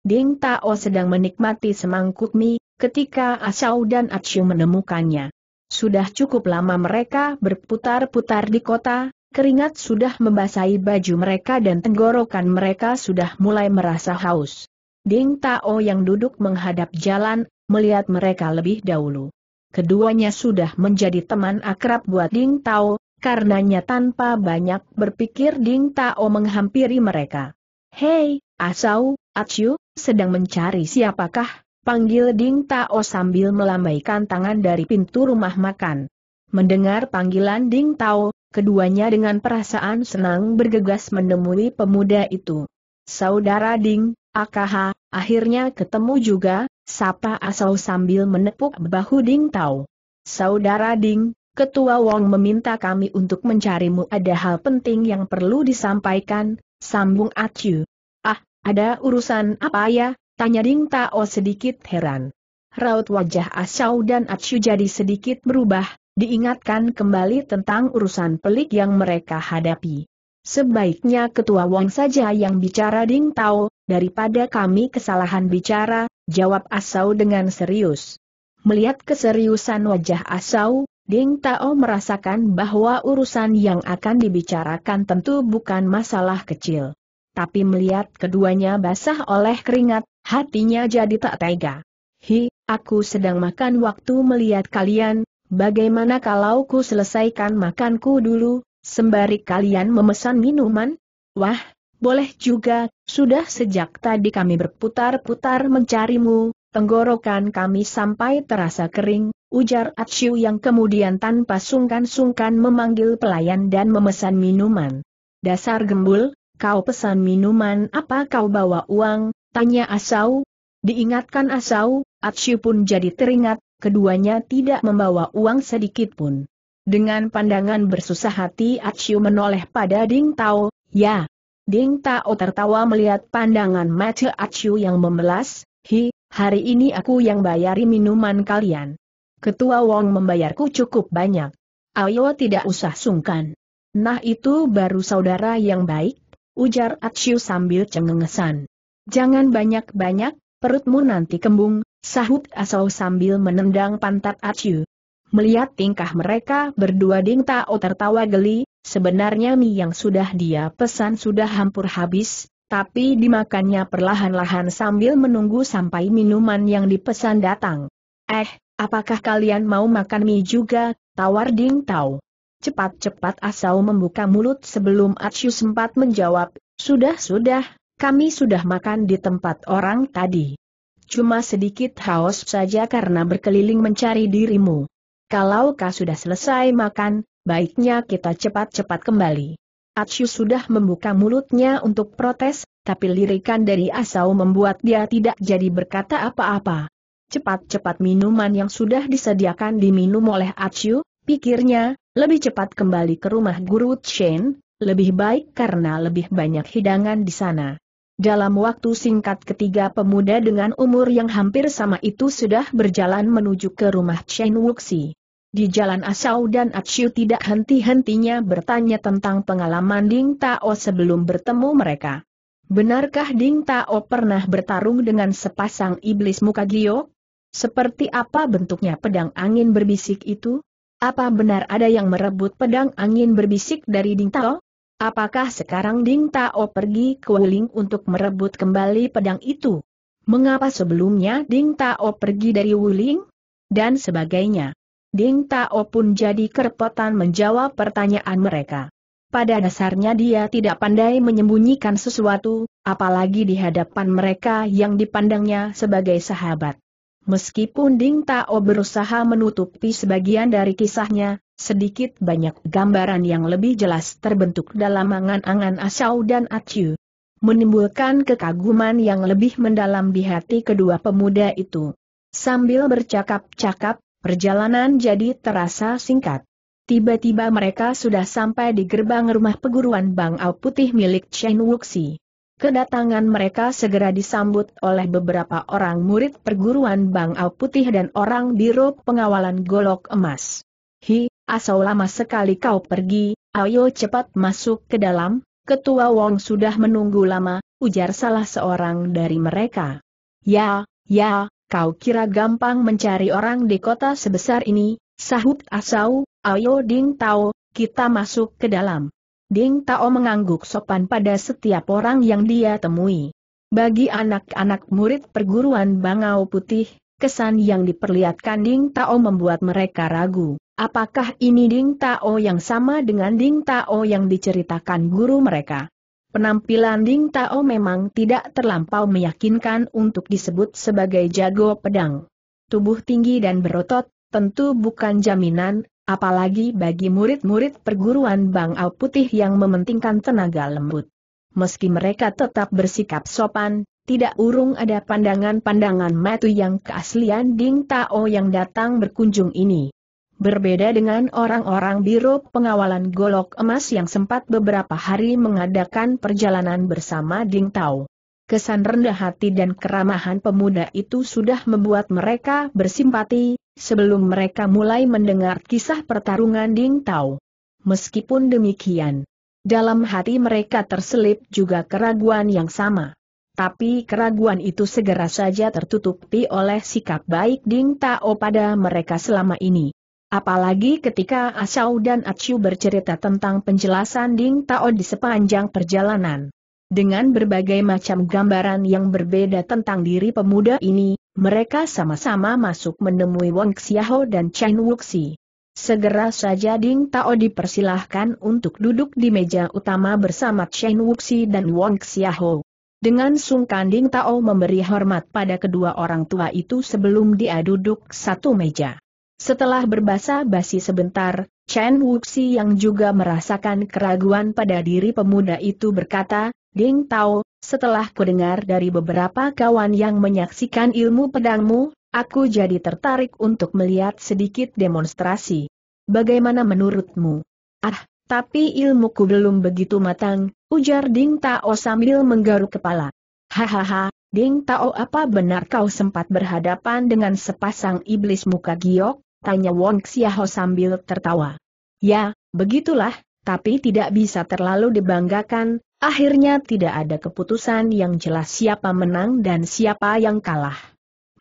Ding Tao sedang menikmati semangkuk mie, ketika Asau ah dan Aciu ah menemukannya. Sudah cukup lama mereka berputar-putar di kota, keringat sudah membasahi baju mereka dan tenggorokan mereka sudah mulai merasa haus. Ding Tao yang duduk menghadap jalan, melihat mereka lebih dahulu. Keduanya sudah menjadi teman akrab buat Ding Tao, karenanya tanpa banyak berpikir Ding Tao menghampiri mereka. Hei, Asau, Aciu, sedang mencari siapakah? Panggil Ding Tao sambil melambaikan tangan dari pintu rumah makan. Mendengar panggilan Ding Tao, keduanya dengan perasaan senang bergegas menemui pemuda itu. Saudara Ding, AKH, akhirnya ketemu juga, sapa Asau sambil menepuk bahu Ding Tao. Saudara Ding, Ketua Wong meminta kami untuk mencarimu ada hal penting yang perlu disampaikan, sambung Acu. Ah, ada urusan apa ya? Tanya Ding Tao sedikit heran. Raut wajah Asau dan Atsu jadi sedikit berubah, diingatkan kembali tentang urusan pelik yang mereka hadapi. Sebaiknya ketua Wong saja yang bicara Ding Tao, daripada kami kesalahan bicara, jawab Asau dengan serius. Melihat keseriusan wajah Asau, Ding Tao merasakan bahwa urusan yang akan dibicarakan tentu bukan masalah kecil. Tapi melihat keduanya basah oleh keringat, Hatinya jadi tak tega. Hi, aku sedang makan waktu melihat kalian, bagaimana kalau ku selesaikan makanku dulu, sembari kalian memesan minuman? Wah, boleh juga, sudah sejak tadi kami berputar-putar mencarimu, tenggorokan kami sampai terasa kering, ujar Atsyu yang kemudian tanpa sungkan-sungkan memanggil pelayan dan memesan minuman. Dasar gembul, kau pesan minuman apa kau bawa uang, Tanya Asau, diingatkan Asau, Atsyu pun jadi teringat, keduanya tidak membawa uang sedikit pun. Dengan pandangan bersusah hati Atsyu menoleh pada Ding Tao, ya. Ding Tao tertawa melihat pandangan mata Atsyu yang memelas, hi, hari ini aku yang bayari minuman kalian. Ketua Wong membayarku cukup banyak. Ayo tidak usah sungkan. Nah itu baru saudara yang baik, ujar Atsyu sambil cengengesan. Jangan banyak-banyak, perutmu nanti kembung, sahut Asau sambil menendang pantat Aciu. Melihat tingkah mereka berdua Ding Tao tertawa geli, sebenarnya mie yang sudah dia pesan sudah hampir habis, tapi dimakannya perlahan-lahan sambil menunggu sampai minuman yang dipesan datang. Eh, apakah kalian mau makan mie juga, tawar Ding Tao. Cepat-cepat Asau membuka mulut sebelum Aciu sempat menjawab, sudah-sudah, kami sudah makan di tempat orang tadi. Cuma sedikit haus saja karena berkeliling mencari dirimu. Kalau kau sudah selesai makan, baiknya kita cepat-cepat kembali. Atsu sudah membuka mulutnya untuk protes, tapi lirikan dari Asau membuat dia tidak jadi berkata apa-apa. Cepat-cepat minuman yang sudah disediakan diminum oleh Atsu, pikirnya, lebih cepat kembali ke rumah guru Chen, lebih baik karena lebih banyak hidangan di sana. Dalam waktu singkat ketiga pemuda dengan umur yang hampir sama itu sudah berjalan menuju ke rumah Chen Wuxi. Di jalan Asau dan Atsyu tidak henti-hentinya bertanya tentang pengalaman Ding Tao sebelum bertemu mereka. Benarkah Ding Tao pernah bertarung dengan sepasang iblis muka Gio? Seperti apa bentuknya pedang angin berbisik itu? Apa benar ada yang merebut pedang angin berbisik dari Ding Tao? Apakah sekarang Ding Tao pergi ke Wuling untuk merebut kembali pedang itu? Mengapa sebelumnya Ding Tao pergi dari Wuling? Dan sebagainya. Ding Tao pun jadi kerepotan menjawab pertanyaan mereka. Pada dasarnya dia tidak pandai menyembunyikan sesuatu, apalagi di hadapan mereka yang dipandangnya sebagai sahabat. Meskipun Ding Tao berusaha menutupi sebagian dari kisahnya, Sedikit banyak gambaran yang lebih jelas terbentuk dalam angan-angan Asau dan Acu. Menimbulkan kekaguman yang lebih mendalam di hati kedua pemuda itu. Sambil bercakap-cakap, perjalanan jadi terasa singkat. Tiba-tiba mereka sudah sampai di gerbang rumah peguruan Bang Au Putih milik Chen Wuxi. Kedatangan mereka segera disambut oleh beberapa orang murid perguruan Bang Au Putih dan orang biro pengawalan golok emas. Hi, asal lama sekali kau pergi, ayo cepat masuk ke dalam, ketua Wong sudah menunggu lama, ujar salah seorang dari mereka. Ya, ya, kau kira gampang mencari orang di kota sebesar ini, sahut Asau, ayo Ding Tao, kita masuk ke dalam. Ding Tao mengangguk sopan pada setiap orang yang dia temui. Bagi anak-anak murid perguruan Bangau Putih, kesan yang diperlihatkan Ding Tao membuat mereka ragu. Apakah ini Ding Tao yang sama dengan Ding Tao yang diceritakan guru mereka? Penampilan Ding Tao memang tidak terlampau meyakinkan untuk disebut sebagai jago pedang. Tubuh tinggi dan berotot, tentu bukan jaminan, apalagi bagi murid-murid perguruan Bang Au Putih yang mementingkan tenaga lembut. Meski mereka tetap bersikap sopan, tidak urung ada pandangan-pandangan metu yang keaslian Ding Tao yang datang berkunjung ini. Berbeda dengan orang-orang Biro Pengawalan Golok Emas yang sempat beberapa hari mengadakan perjalanan bersama Ding Tao. Kesan rendah hati dan keramahan pemuda itu sudah membuat mereka bersimpati, sebelum mereka mulai mendengar kisah pertarungan Ding Tao. Meskipun demikian, dalam hati mereka terselip juga keraguan yang sama. Tapi keraguan itu segera saja tertutupi oleh sikap baik Ding Tao pada mereka selama ini. Apalagi ketika Asau dan Acu bercerita tentang penjelasan Ding Tao di sepanjang perjalanan. Dengan berbagai macam gambaran yang berbeda tentang diri pemuda ini, mereka sama-sama masuk menemui Wang Xiaho dan Chen Wuxi. Segera saja Ding Tao dipersilahkan untuk duduk di meja utama bersama Chen Wuxi dan Wang Xiaho. Dengan sungkan Ding Tao memberi hormat pada kedua orang tua itu sebelum dia duduk satu meja. Setelah berbasa-basi sebentar, Chen Wuxi yang juga merasakan keraguan pada diri pemuda itu berkata, Ding Tao, setelah kudengar dari beberapa kawan yang menyaksikan ilmu pedangmu, aku jadi tertarik untuk melihat sedikit demonstrasi. Bagaimana menurutmu? Ah, tapi ilmuku belum begitu matang, ujar Ding Tao sambil menggaruk kepala. Hahaha, Ding Tao apa benar kau sempat berhadapan dengan sepasang iblis muka giok? Tanya Wong Xiaho sambil tertawa. Ya, begitulah, tapi tidak bisa terlalu dibanggakan, akhirnya tidak ada keputusan yang jelas siapa menang dan siapa yang kalah.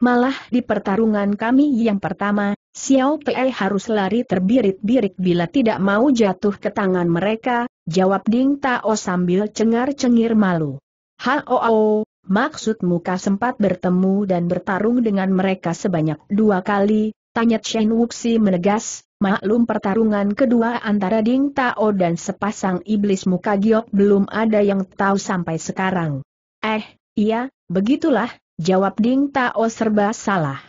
Malah di pertarungan kami yang pertama, Xiao Pei harus lari terbirit-birit bila tidak mau jatuh ke tangan mereka, jawab Ding Tao sambil cengar-cengir malu. Hao, maksudmu muka sempat bertemu dan bertarung dengan mereka sebanyak dua kali, Tanya Chen Wuxi menegas, maklum pertarungan kedua antara Ding Tao dan sepasang iblis muka giok belum ada yang tahu sampai sekarang. Eh, iya, begitulah, jawab Ding Tao serba salah.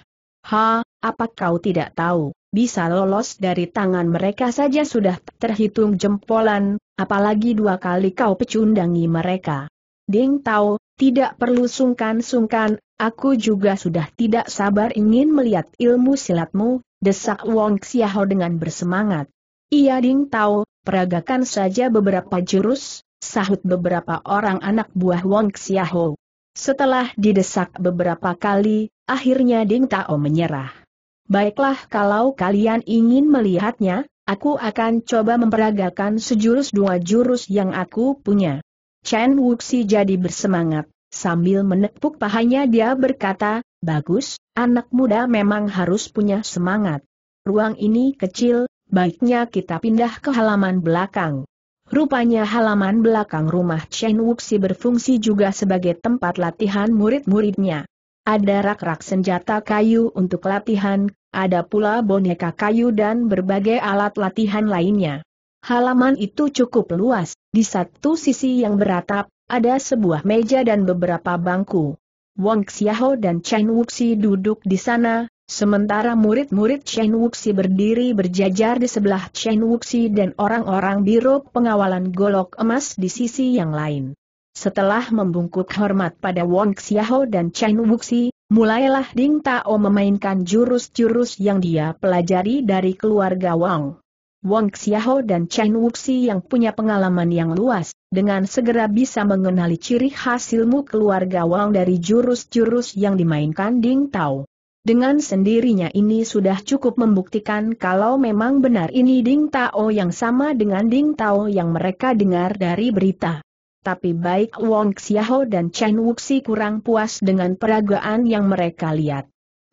Ha, apa kau tidak tahu, bisa lolos dari tangan mereka saja sudah terhitung jempolan, apalagi dua kali kau pecundangi mereka. Ding Tao, tidak perlu sungkan-sungkan, Aku juga sudah tidak sabar ingin melihat ilmu silatmu, desak Wong Xiaho dengan bersemangat. Ia ding tahu, peragakan saja beberapa jurus, sahut beberapa orang anak buah Wong Xiaho. Setelah didesak beberapa kali, akhirnya Ding Tao menyerah. Baiklah kalau kalian ingin melihatnya, aku akan coba memperagakan sejurus dua jurus yang aku punya. Chen Wuxi jadi bersemangat. Sambil menepuk pahanya dia berkata, Bagus, anak muda memang harus punya semangat. Ruang ini kecil, baiknya kita pindah ke halaman belakang. Rupanya halaman belakang rumah Chen Wuxi berfungsi juga sebagai tempat latihan murid-muridnya. Ada rak-rak senjata kayu untuk latihan, ada pula boneka kayu dan berbagai alat latihan lainnya. Halaman itu cukup luas, di satu sisi yang beratap, ada sebuah meja dan beberapa bangku. Wong Xiaho dan Chen Wuxi duduk di sana, sementara murid-murid Chen Wuxi berdiri berjajar di sebelah Chen Wuxi dan orang-orang biro pengawalan golok emas di sisi yang lain. Setelah membungkuk hormat pada Wong Xiaho dan Chen Wuxi, mulailah Ding Tao memainkan jurus-jurus yang dia pelajari dari keluarga Wang. Wong Xiaho dan Chen Wuxi yang punya pengalaman yang luas, dengan segera bisa mengenali ciri khas ilmu keluarga Wang dari jurus-jurus yang dimainkan Ding Tao. Dengan sendirinya ini sudah cukup membuktikan kalau memang benar ini Ding Tao yang sama dengan Ding Tao yang mereka dengar dari berita. Tapi baik Wong Xiaho dan Chen Wuxi kurang puas dengan peragaan yang mereka lihat.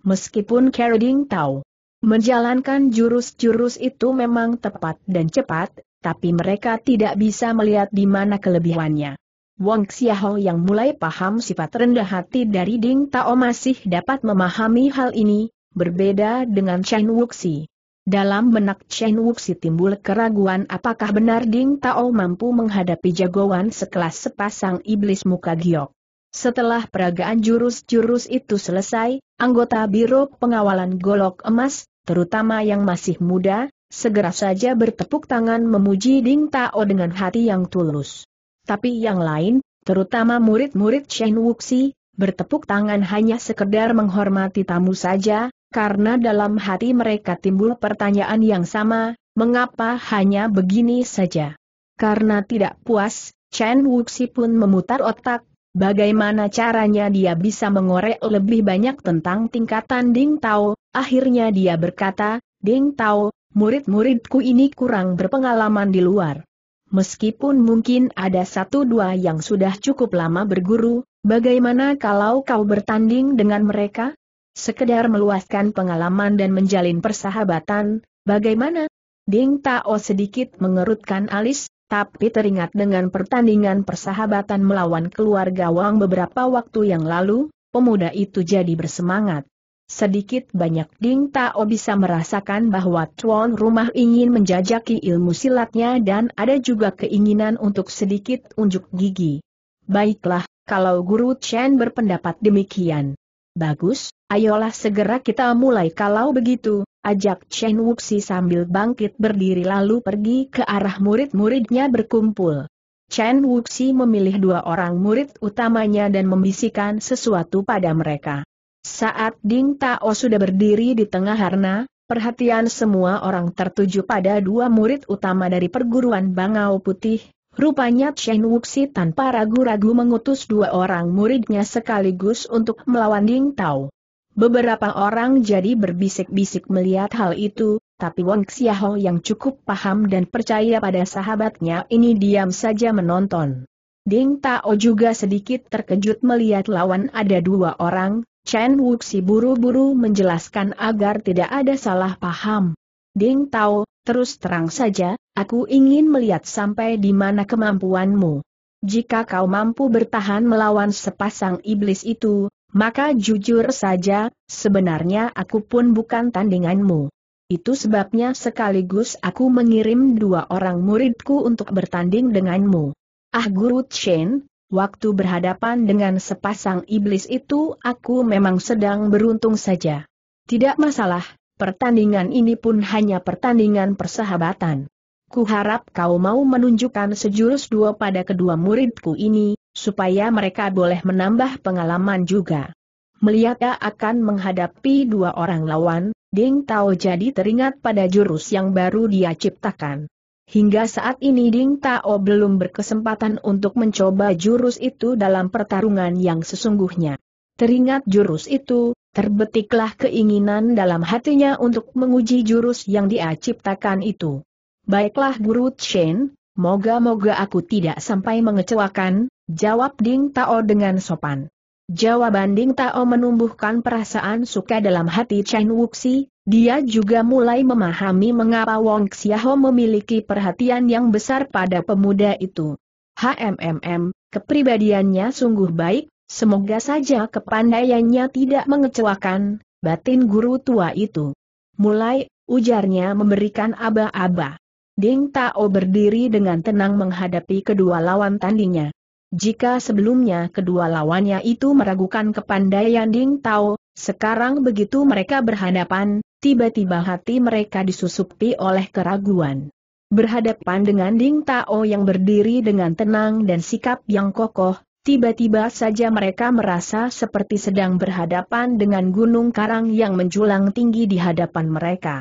Meskipun Ding Tao. Menjalankan jurus-jurus itu memang tepat dan cepat, tapi mereka tidak bisa melihat di mana kelebihannya. Wong Xiaho yang mulai paham sifat rendah hati dari Ding Tao masih dapat memahami hal ini, berbeda dengan Chen Wuxi. Dalam benak Chen Wuxi timbul keraguan apakah benar Ding Tao mampu menghadapi jagoan sekelas sepasang iblis muka giok. Setelah peragaan jurus-jurus itu selesai, anggota Biro Pengawalan Golok Emas, terutama yang masih muda, segera saja bertepuk tangan memuji Ding Tao dengan hati yang tulus. Tapi yang lain, terutama murid-murid Shen Wuxi, bertepuk tangan hanya sekedar menghormati tamu saja, karena dalam hati mereka timbul pertanyaan yang sama, mengapa hanya begini saja? Karena tidak puas, Chen Wuxi pun memutar otak, Bagaimana caranya dia bisa mengorek lebih banyak tentang tingkatan Ding Tao, akhirnya dia berkata, Ding Tao, murid-muridku ini kurang berpengalaman di luar. Meskipun mungkin ada satu dua yang sudah cukup lama berguru, bagaimana kalau kau bertanding dengan mereka? Sekedar meluaskan pengalaman dan menjalin persahabatan, bagaimana? Ding Tao sedikit mengerutkan alis, tapi teringat dengan pertandingan persahabatan melawan keluarga Wang beberapa waktu yang lalu, pemuda itu jadi bersemangat. Sedikit banyak Ding Tao bisa merasakan bahwa tuan rumah ingin menjajaki ilmu silatnya dan ada juga keinginan untuk sedikit unjuk gigi. Baiklah, kalau Guru Chen berpendapat demikian. Bagus, ayolah segera kita mulai kalau begitu, Ajak Chen Wuxi sambil bangkit berdiri lalu pergi ke arah murid-muridnya berkumpul. Chen Wuxi memilih dua orang murid utamanya dan membisikkan sesuatu pada mereka. Saat Ding Tao sudah berdiri di tengah harna, perhatian semua orang tertuju pada dua murid utama dari perguruan Bangau Putih, Rupanya Chen Wuxi tanpa ragu-ragu mengutus dua orang muridnya sekaligus untuk melawan Ding Tao. Beberapa orang jadi berbisik-bisik melihat hal itu, tapi Wang Xiaho yang cukup paham dan percaya pada sahabatnya ini diam saja menonton. Ding Tao juga sedikit terkejut melihat lawan ada dua orang, Chen Wuxi buru-buru menjelaskan agar tidak ada salah paham. Ding Tao, terus terang saja, aku ingin melihat sampai di mana kemampuanmu. Jika kau mampu bertahan melawan sepasang iblis itu, maka jujur saja, sebenarnya aku pun bukan tandinganmu. Itu sebabnya sekaligus aku mengirim dua orang muridku untuk bertanding denganmu. Ah Guru Chen, waktu berhadapan dengan sepasang iblis itu aku memang sedang beruntung saja. Tidak masalah, pertandingan ini pun hanya pertandingan persahabatan harap kau mau menunjukkan sejurus dua pada kedua muridku ini, supaya mereka boleh menambah pengalaman juga. Melihatnya akan menghadapi dua orang lawan, Ding Tao jadi teringat pada jurus yang baru dia ciptakan. Hingga saat ini Ding Tao belum berkesempatan untuk mencoba jurus itu dalam pertarungan yang sesungguhnya. Teringat jurus itu, terbetiklah keinginan dalam hatinya untuk menguji jurus yang dia ciptakan itu. Baiklah Guru Chen, moga-moga aku tidak sampai mengecewakan, jawab Ding Tao dengan sopan. Jawaban Ding Tao menumbuhkan perasaan suka dalam hati Chen Wuxi, dia juga mulai memahami mengapa Wong Xiaho memiliki perhatian yang besar pada pemuda itu. HMMM, kepribadiannya sungguh baik, semoga saja kepandaiannya tidak mengecewakan, batin guru tua itu. Mulai, ujarnya memberikan aba-aba. Ding Tao berdiri dengan tenang menghadapi kedua lawan tandingnya. Jika sebelumnya kedua lawannya itu meragukan kepandaian Ding Tao, sekarang begitu mereka berhadapan, tiba-tiba hati mereka disusupi oleh keraguan. Berhadapan dengan Ding Tao yang berdiri dengan tenang dan sikap yang kokoh, tiba-tiba saja mereka merasa seperti sedang berhadapan dengan gunung karang yang menjulang tinggi di hadapan mereka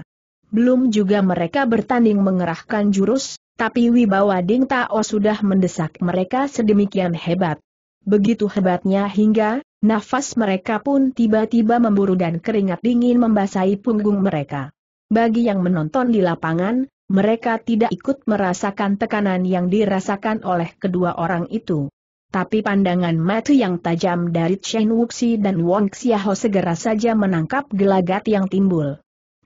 belum juga mereka bertanding mengerahkan jurus, tapi wibawa Ding Tao sudah mendesak mereka sedemikian hebat. Begitu hebatnya hingga, nafas mereka pun tiba-tiba memburu dan keringat dingin membasahi punggung mereka. Bagi yang menonton di lapangan, mereka tidak ikut merasakan tekanan yang dirasakan oleh kedua orang itu. Tapi pandangan mata yang tajam dari Chen Wuxi dan Wong Xiaho segera saja menangkap gelagat yang timbul.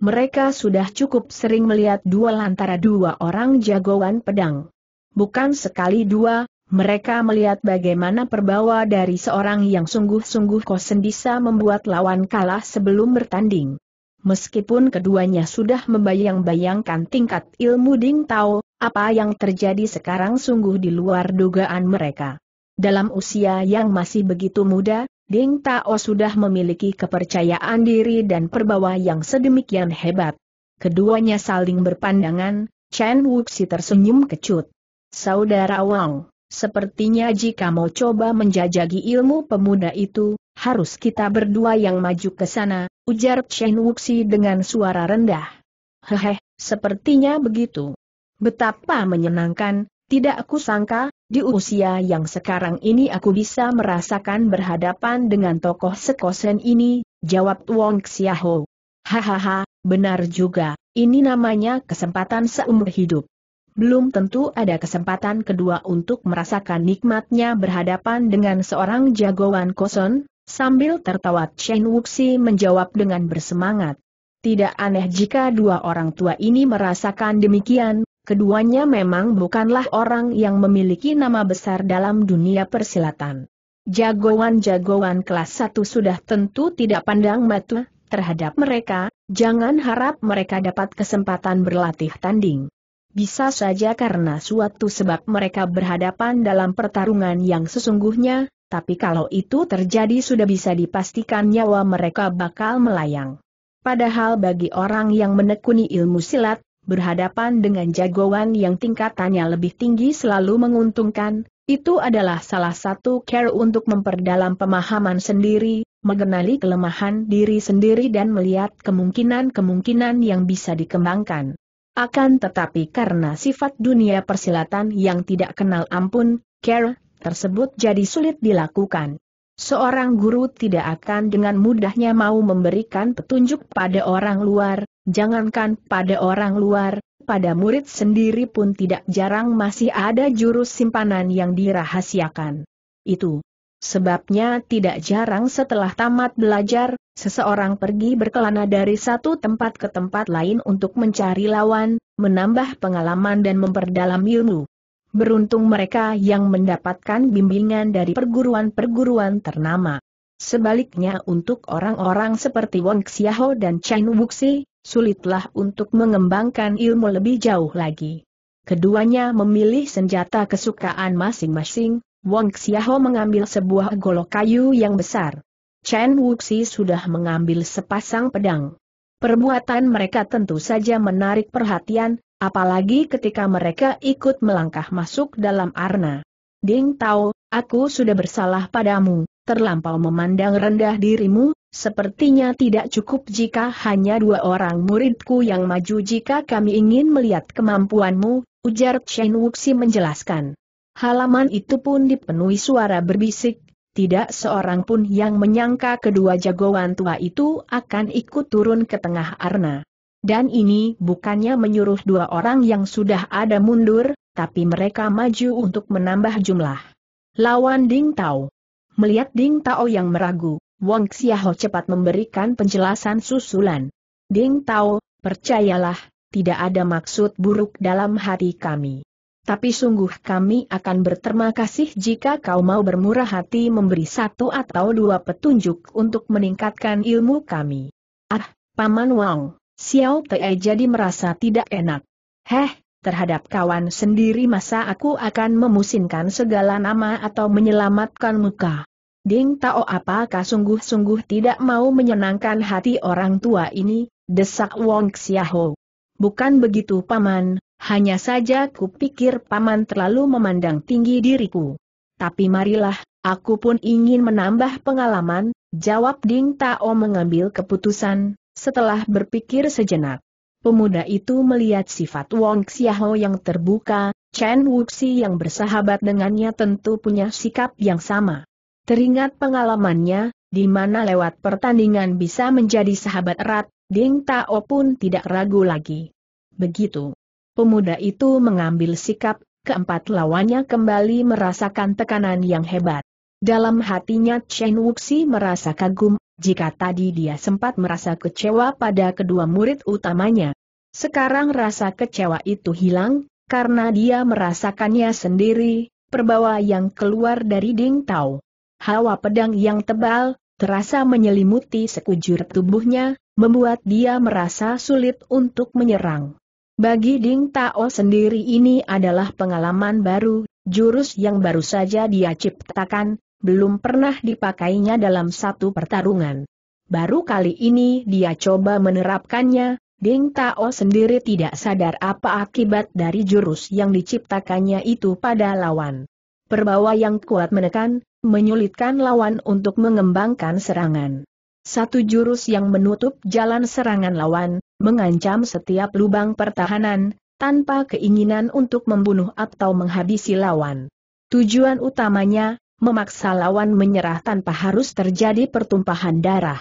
Mereka sudah cukup sering melihat dua antara dua orang jagoan pedang. Bukan sekali dua, mereka melihat bagaimana perbawa dari seorang yang sungguh-sungguh kosen bisa membuat lawan kalah sebelum bertanding. Meskipun keduanya sudah membayang-bayangkan tingkat ilmu Ding Tao, apa yang terjadi sekarang sungguh di luar dugaan mereka. Dalam usia yang masih begitu muda, Ding Tao sudah memiliki kepercayaan diri dan perbawa yang sedemikian hebat. Keduanya saling berpandangan, Chen Wuxi tersenyum kecut. Saudara Wang, sepertinya jika mau coba menjajagi ilmu pemuda itu, harus kita berdua yang maju ke sana, ujar Chen Wuxi dengan suara rendah. Hehe, sepertinya begitu. Betapa menyenangkan, tidak aku sangka, di usia yang sekarang ini aku bisa merasakan berhadapan dengan tokoh sekosen ini, jawab Wong Xiaho. Hahaha, benar juga, ini namanya kesempatan seumur hidup. Belum tentu ada kesempatan kedua untuk merasakan nikmatnya berhadapan dengan seorang jagoan koson, sambil tertawa Chen Wuxi menjawab dengan bersemangat. Tidak aneh jika dua orang tua ini merasakan demikian, Keduanya memang bukanlah orang yang memiliki nama besar dalam dunia persilatan. Jagoan-jagoan kelas 1 sudah tentu tidak pandang mata terhadap mereka, jangan harap mereka dapat kesempatan berlatih tanding. Bisa saja karena suatu sebab mereka berhadapan dalam pertarungan yang sesungguhnya, tapi kalau itu terjadi sudah bisa dipastikan nyawa mereka bakal melayang. Padahal bagi orang yang menekuni ilmu silat, berhadapan dengan jagoan yang tingkatannya lebih tinggi selalu menguntungkan, itu adalah salah satu care untuk memperdalam pemahaman sendiri, mengenali kelemahan diri sendiri dan melihat kemungkinan-kemungkinan yang bisa dikembangkan. Akan tetapi karena sifat dunia persilatan yang tidak kenal ampun, care tersebut jadi sulit dilakukan. Seorang guru tidak akan dengan mudahnya mau memberikan petunjuk pada orang luar, jangankan pada orang luar, pada murid sendiri pun tidak jarang masih ada jurus simpanan yang dirahasiakan. Itu sebabnya tidak jarang setelah tamat belajar, seseorang pergi berkelana dari satu tempat ke tempat lain untuk mencari lawan, menambah pengalaman dan memperdalam ilmu beruntung mereka yang mendapatkan bimbingan dari perguruan-perguruan ternama. Sebaliknya untuk orang-orang seperti Wong Xiaho dan Chen Wuxi, sulitlah untuk mengembangkan ilmu lebih jauh lagi. Keduanya memilih senjata kesukaan masing-masing, Wong Xiaho mengambil sebuah golok kayu yang besar. Chen Wuxi sudah mengambil sepasang pedang. Perbuatan mereka tentu saja menarik perhatian, apalagi ketika mereka ikut melangkah masuk dalam arna. Ding tahu, aku sudah bersalah padamu, terlampau memandang rendah dirimu, sepertinya tidak cukup jika hanya dua orang muridku yang maju jika kami ingin melihat kemampuanmu, ujar Chen Wuxi menjelaskan. Halaman itu pun dipenuhi suara berbisik, tidak seorang pun yang menyangka kedua jagoan tua itu akan ikut turun ke tengah arna. Dan ini bukannya menyuruh dua orang yang sudah ada mundur, tapi mereka maju untuk menambah jumlah. Lawan Ding Tao. Melihat Ding Tao yang meragu, Wang Xiaho cepat memberikan penjelasan susulan. Ding Tao, percayalah, tidak ada maksud buruk dalam hati kami. Tapi sungguh kami akan berterima kasih jika kau mau bermurah hati memberi satu atau dua petunjuk untuk meningkatkan ilmu kami. Ah, Paman Wang, Xiao Te jadi merasa tidak enak. Heh, terhadap kawan sendiri masa aku akan memusinkan segala nama atau menyelamatkan muka. Ding Tao apakah sungguh-sungguh tidak mau menyenangkan hati orang tua ini, desak Wong Xiaoho. Bukan begitu paman, hanya saja kupikir paman terlalu memandang tinggi diriku. Tapi marilah, aku pun ingin menambah pengalaman, jawab Ding Tao mengambil keputusan, setelah berpikir sejenak, pemuda itu melihat sifat Wong Xiaho yang terbuka, Chen Wuxi yang bersahabat dengannya tentu punya sikap yang sama. Teringat pengalamannya, di mana lewat pertandingan bisa menjadi sahabat erat, Ding Tao pun tidak ragu lagi. Begitu. Pemuda itu mengambil sikap, keempat lawannya kembali merasakan tekanan yang hebat. Dalam hatinya Chen Wuxi merasa kagum, jika tadi dia sempat merasa kecewa pada kedua murid utamanya. Sekarang rasa kecewa itu hilang, karena dia merasakannya sendiri, perbawa yang keluar dari Ding Tao. Hawa pedang yang tebal, terasa menyelimuti sekujur tubuhnya, membuat dia merasa sulit untuk menyerang. Bagi Ding Tao sendiri ini adalah pengalaman baru, jurus yang baru saja dia ciptakan, belum pernah dipakainya dalam satu pertarungan. Baru kali ini dia coba menerapkannya, Ding Tao sendiri tidak sadar apa akibat dari jurus yang diciptakannya itu pada lawan. Perbawa yang kuat menekan, menyulitkan lawan untuk mengembangkan serangan. Satu jurus yang menutup jalan serangan lawan, mengancam setiap lubang pertahanan, tanpa keinginan untuk membunuh atau menghabisi lawan. Tujuan utamanya memaksa lawan menyerah tanpa harus terjadi pertumpahan darah.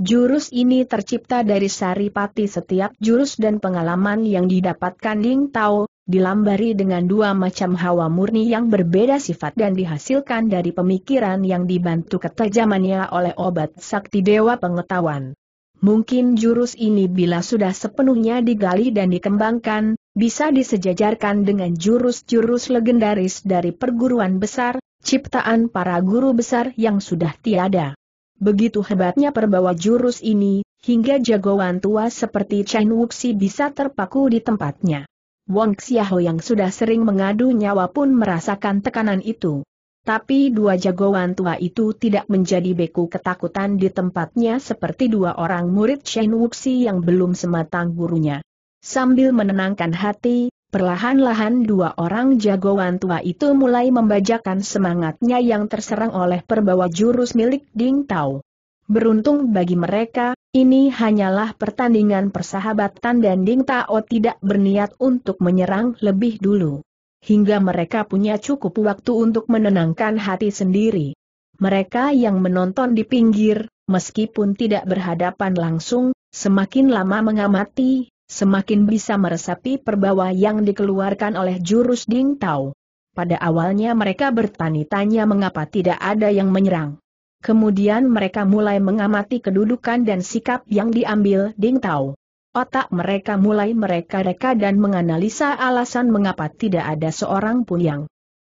Jurus ini tercipta dari saripati setiap jurus dan pengalaman yang didapatkan Ling Tao, dilambari dengan dua macam hawa murni yang berbeda sifat dan dihasilkan dari pemikiran yang dibantu ketajamannya oleh obat sakti dewa pengetahuan. Mungkin jurus ini bila sudah sepenuhnya digali dan dikembangkan, bisa disejajarkan dengan jurus-jurus legendaris dari perguruan besar, ciptaan para guru besar yang sudah tiada. Begitu hebatnya perbawa jurus ini, hingga jagoan tua seperti Chen Wuxi bisa terpaku di tempatnya. Wong Xiaho yang sudah sering mengadu nyawa pun merasakan tekanan itu. Tapi dua jagoan tua itu tidak menjadi beku ketakutan di tempatnya seperti dua orang murid Chen Wuxi yang belum sematang gurunya. Sambil menenangkan hati, Perlahan-lahan dua orang jagoan tua itu mulai membajakan semangatnya yang terserang oleh perbawa jurus milik Ding Tao. Beruntung bagi mereka, ini hanyalah pertandingan persahabatan dan Ding Tao tidak berniat untuk menyerang lebih dulu. Hingga mereka punya cukup waktu untuk menenangkan hati sendiri. Mereka yang menonton di pinggir, meskipun tidak berhadapan langsung, semakin lama mengamati, semakin bisa meresapi perbawa yang dikeluarkan oleh jurus Ding Tao. Pada awalnya mereka bertani-tanya mengapa tidak ada yang menyerang. Kemudian mereka mulai mengamati kedudukan dan sikap yang diambil Ding Tao. Otak mereka mulai mereka-reka dan menganalisa alasan mengapa tidak ada seorang pun yang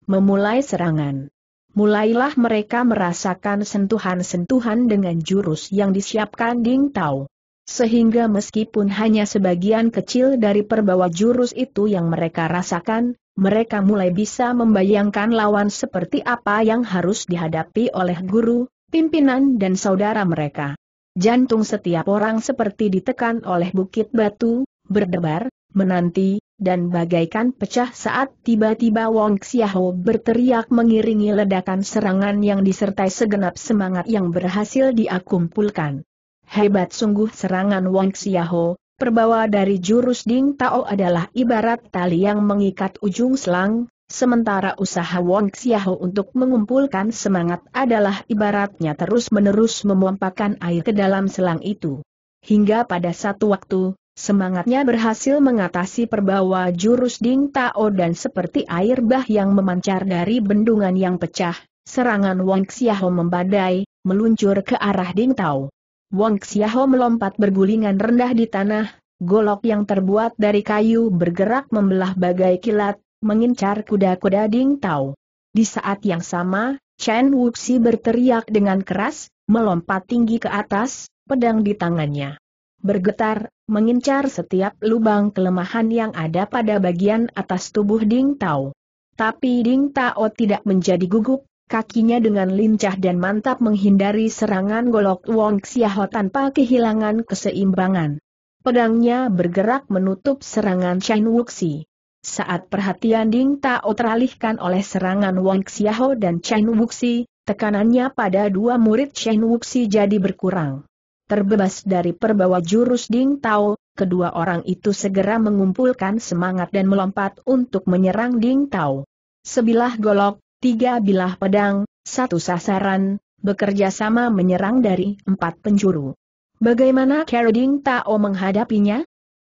memulai serangan. Mulailah mereka merasakan sentuhan-sentuhan dengan jurus yang disiapkan Ding Tao. Sehingga meskipun hanya sebagian kecil dari perbawa jurus itu yang mereka rasakan, mereka mulai bisa membayangkan lawan seperti apa yang harus dihadapi oleh guru, pimpinan dan saudara mereka. Jantung setiap orang seperti ditekan oleh bukit batu, berdebar, menanti, dan bagaikan pecah saat tiba-tiba Wong Xiaho berteriak mengiringi ledakan serangan yang disertai segenap semangat yang berhasil diakumpulkan. Hebat sungguh serangan Wang Xiaho, perbawa dari jurus Ding Tao adalah ibarat tali yang mengikat ujung selang, sementara usaha Wang Xiaho untuk mengumpulkan semangat adalah ibaratnya terus-menerus memompakan air ke dalam selang itu. Hingga pada satu waktu, Semangatnya berhasil mengatasi perbawa jurus Ding Tao dan seperti air bah yang memancar dari bendungan yang pecah, serangan Wang Xiaho membadai, meluncur ke arah Ding Tao. Wong Xiaho melompat bergulingan rendah di tanah, golok yang terbuat dari kayu bergerak membelah bagai kilat, mengincar kuda-kuda Ding Tao. Di saat yang sama, Chen Wuxi berteriak dengan keras, melompat tinggi ke atas, pedang di tangannya. Bergetar, mengincar setiap lubang kelemahan yang ada pada bagian atas tubuh Ding Tao. Tapi Ding Tao tidak menjadi gugup, Kakinya dengan lincah dan mantap menghindari serangan golok Wong Xiaho tanpa kehilangan keseimbangan. Pedangnya bergerak menutup serangan Chen Wuxi. Saat perhatian Ding Tao teralihkan oleh serangan Wong Xiaho dan Chen Wuxi, tekanannya pada dua murid Chen Wuxi jadi berkurang. Terbebas dari perbawa jurus Ding Tao, kedua orang itu segera mengumpulkan semangat dan melompat untuk menyerang Ding Tao. Sebilah golok, tiga bilah pedang, satu sasaran, bekerja sama menyerang dari empat penjuru. Bagaimana Karading Tao menghadapinya?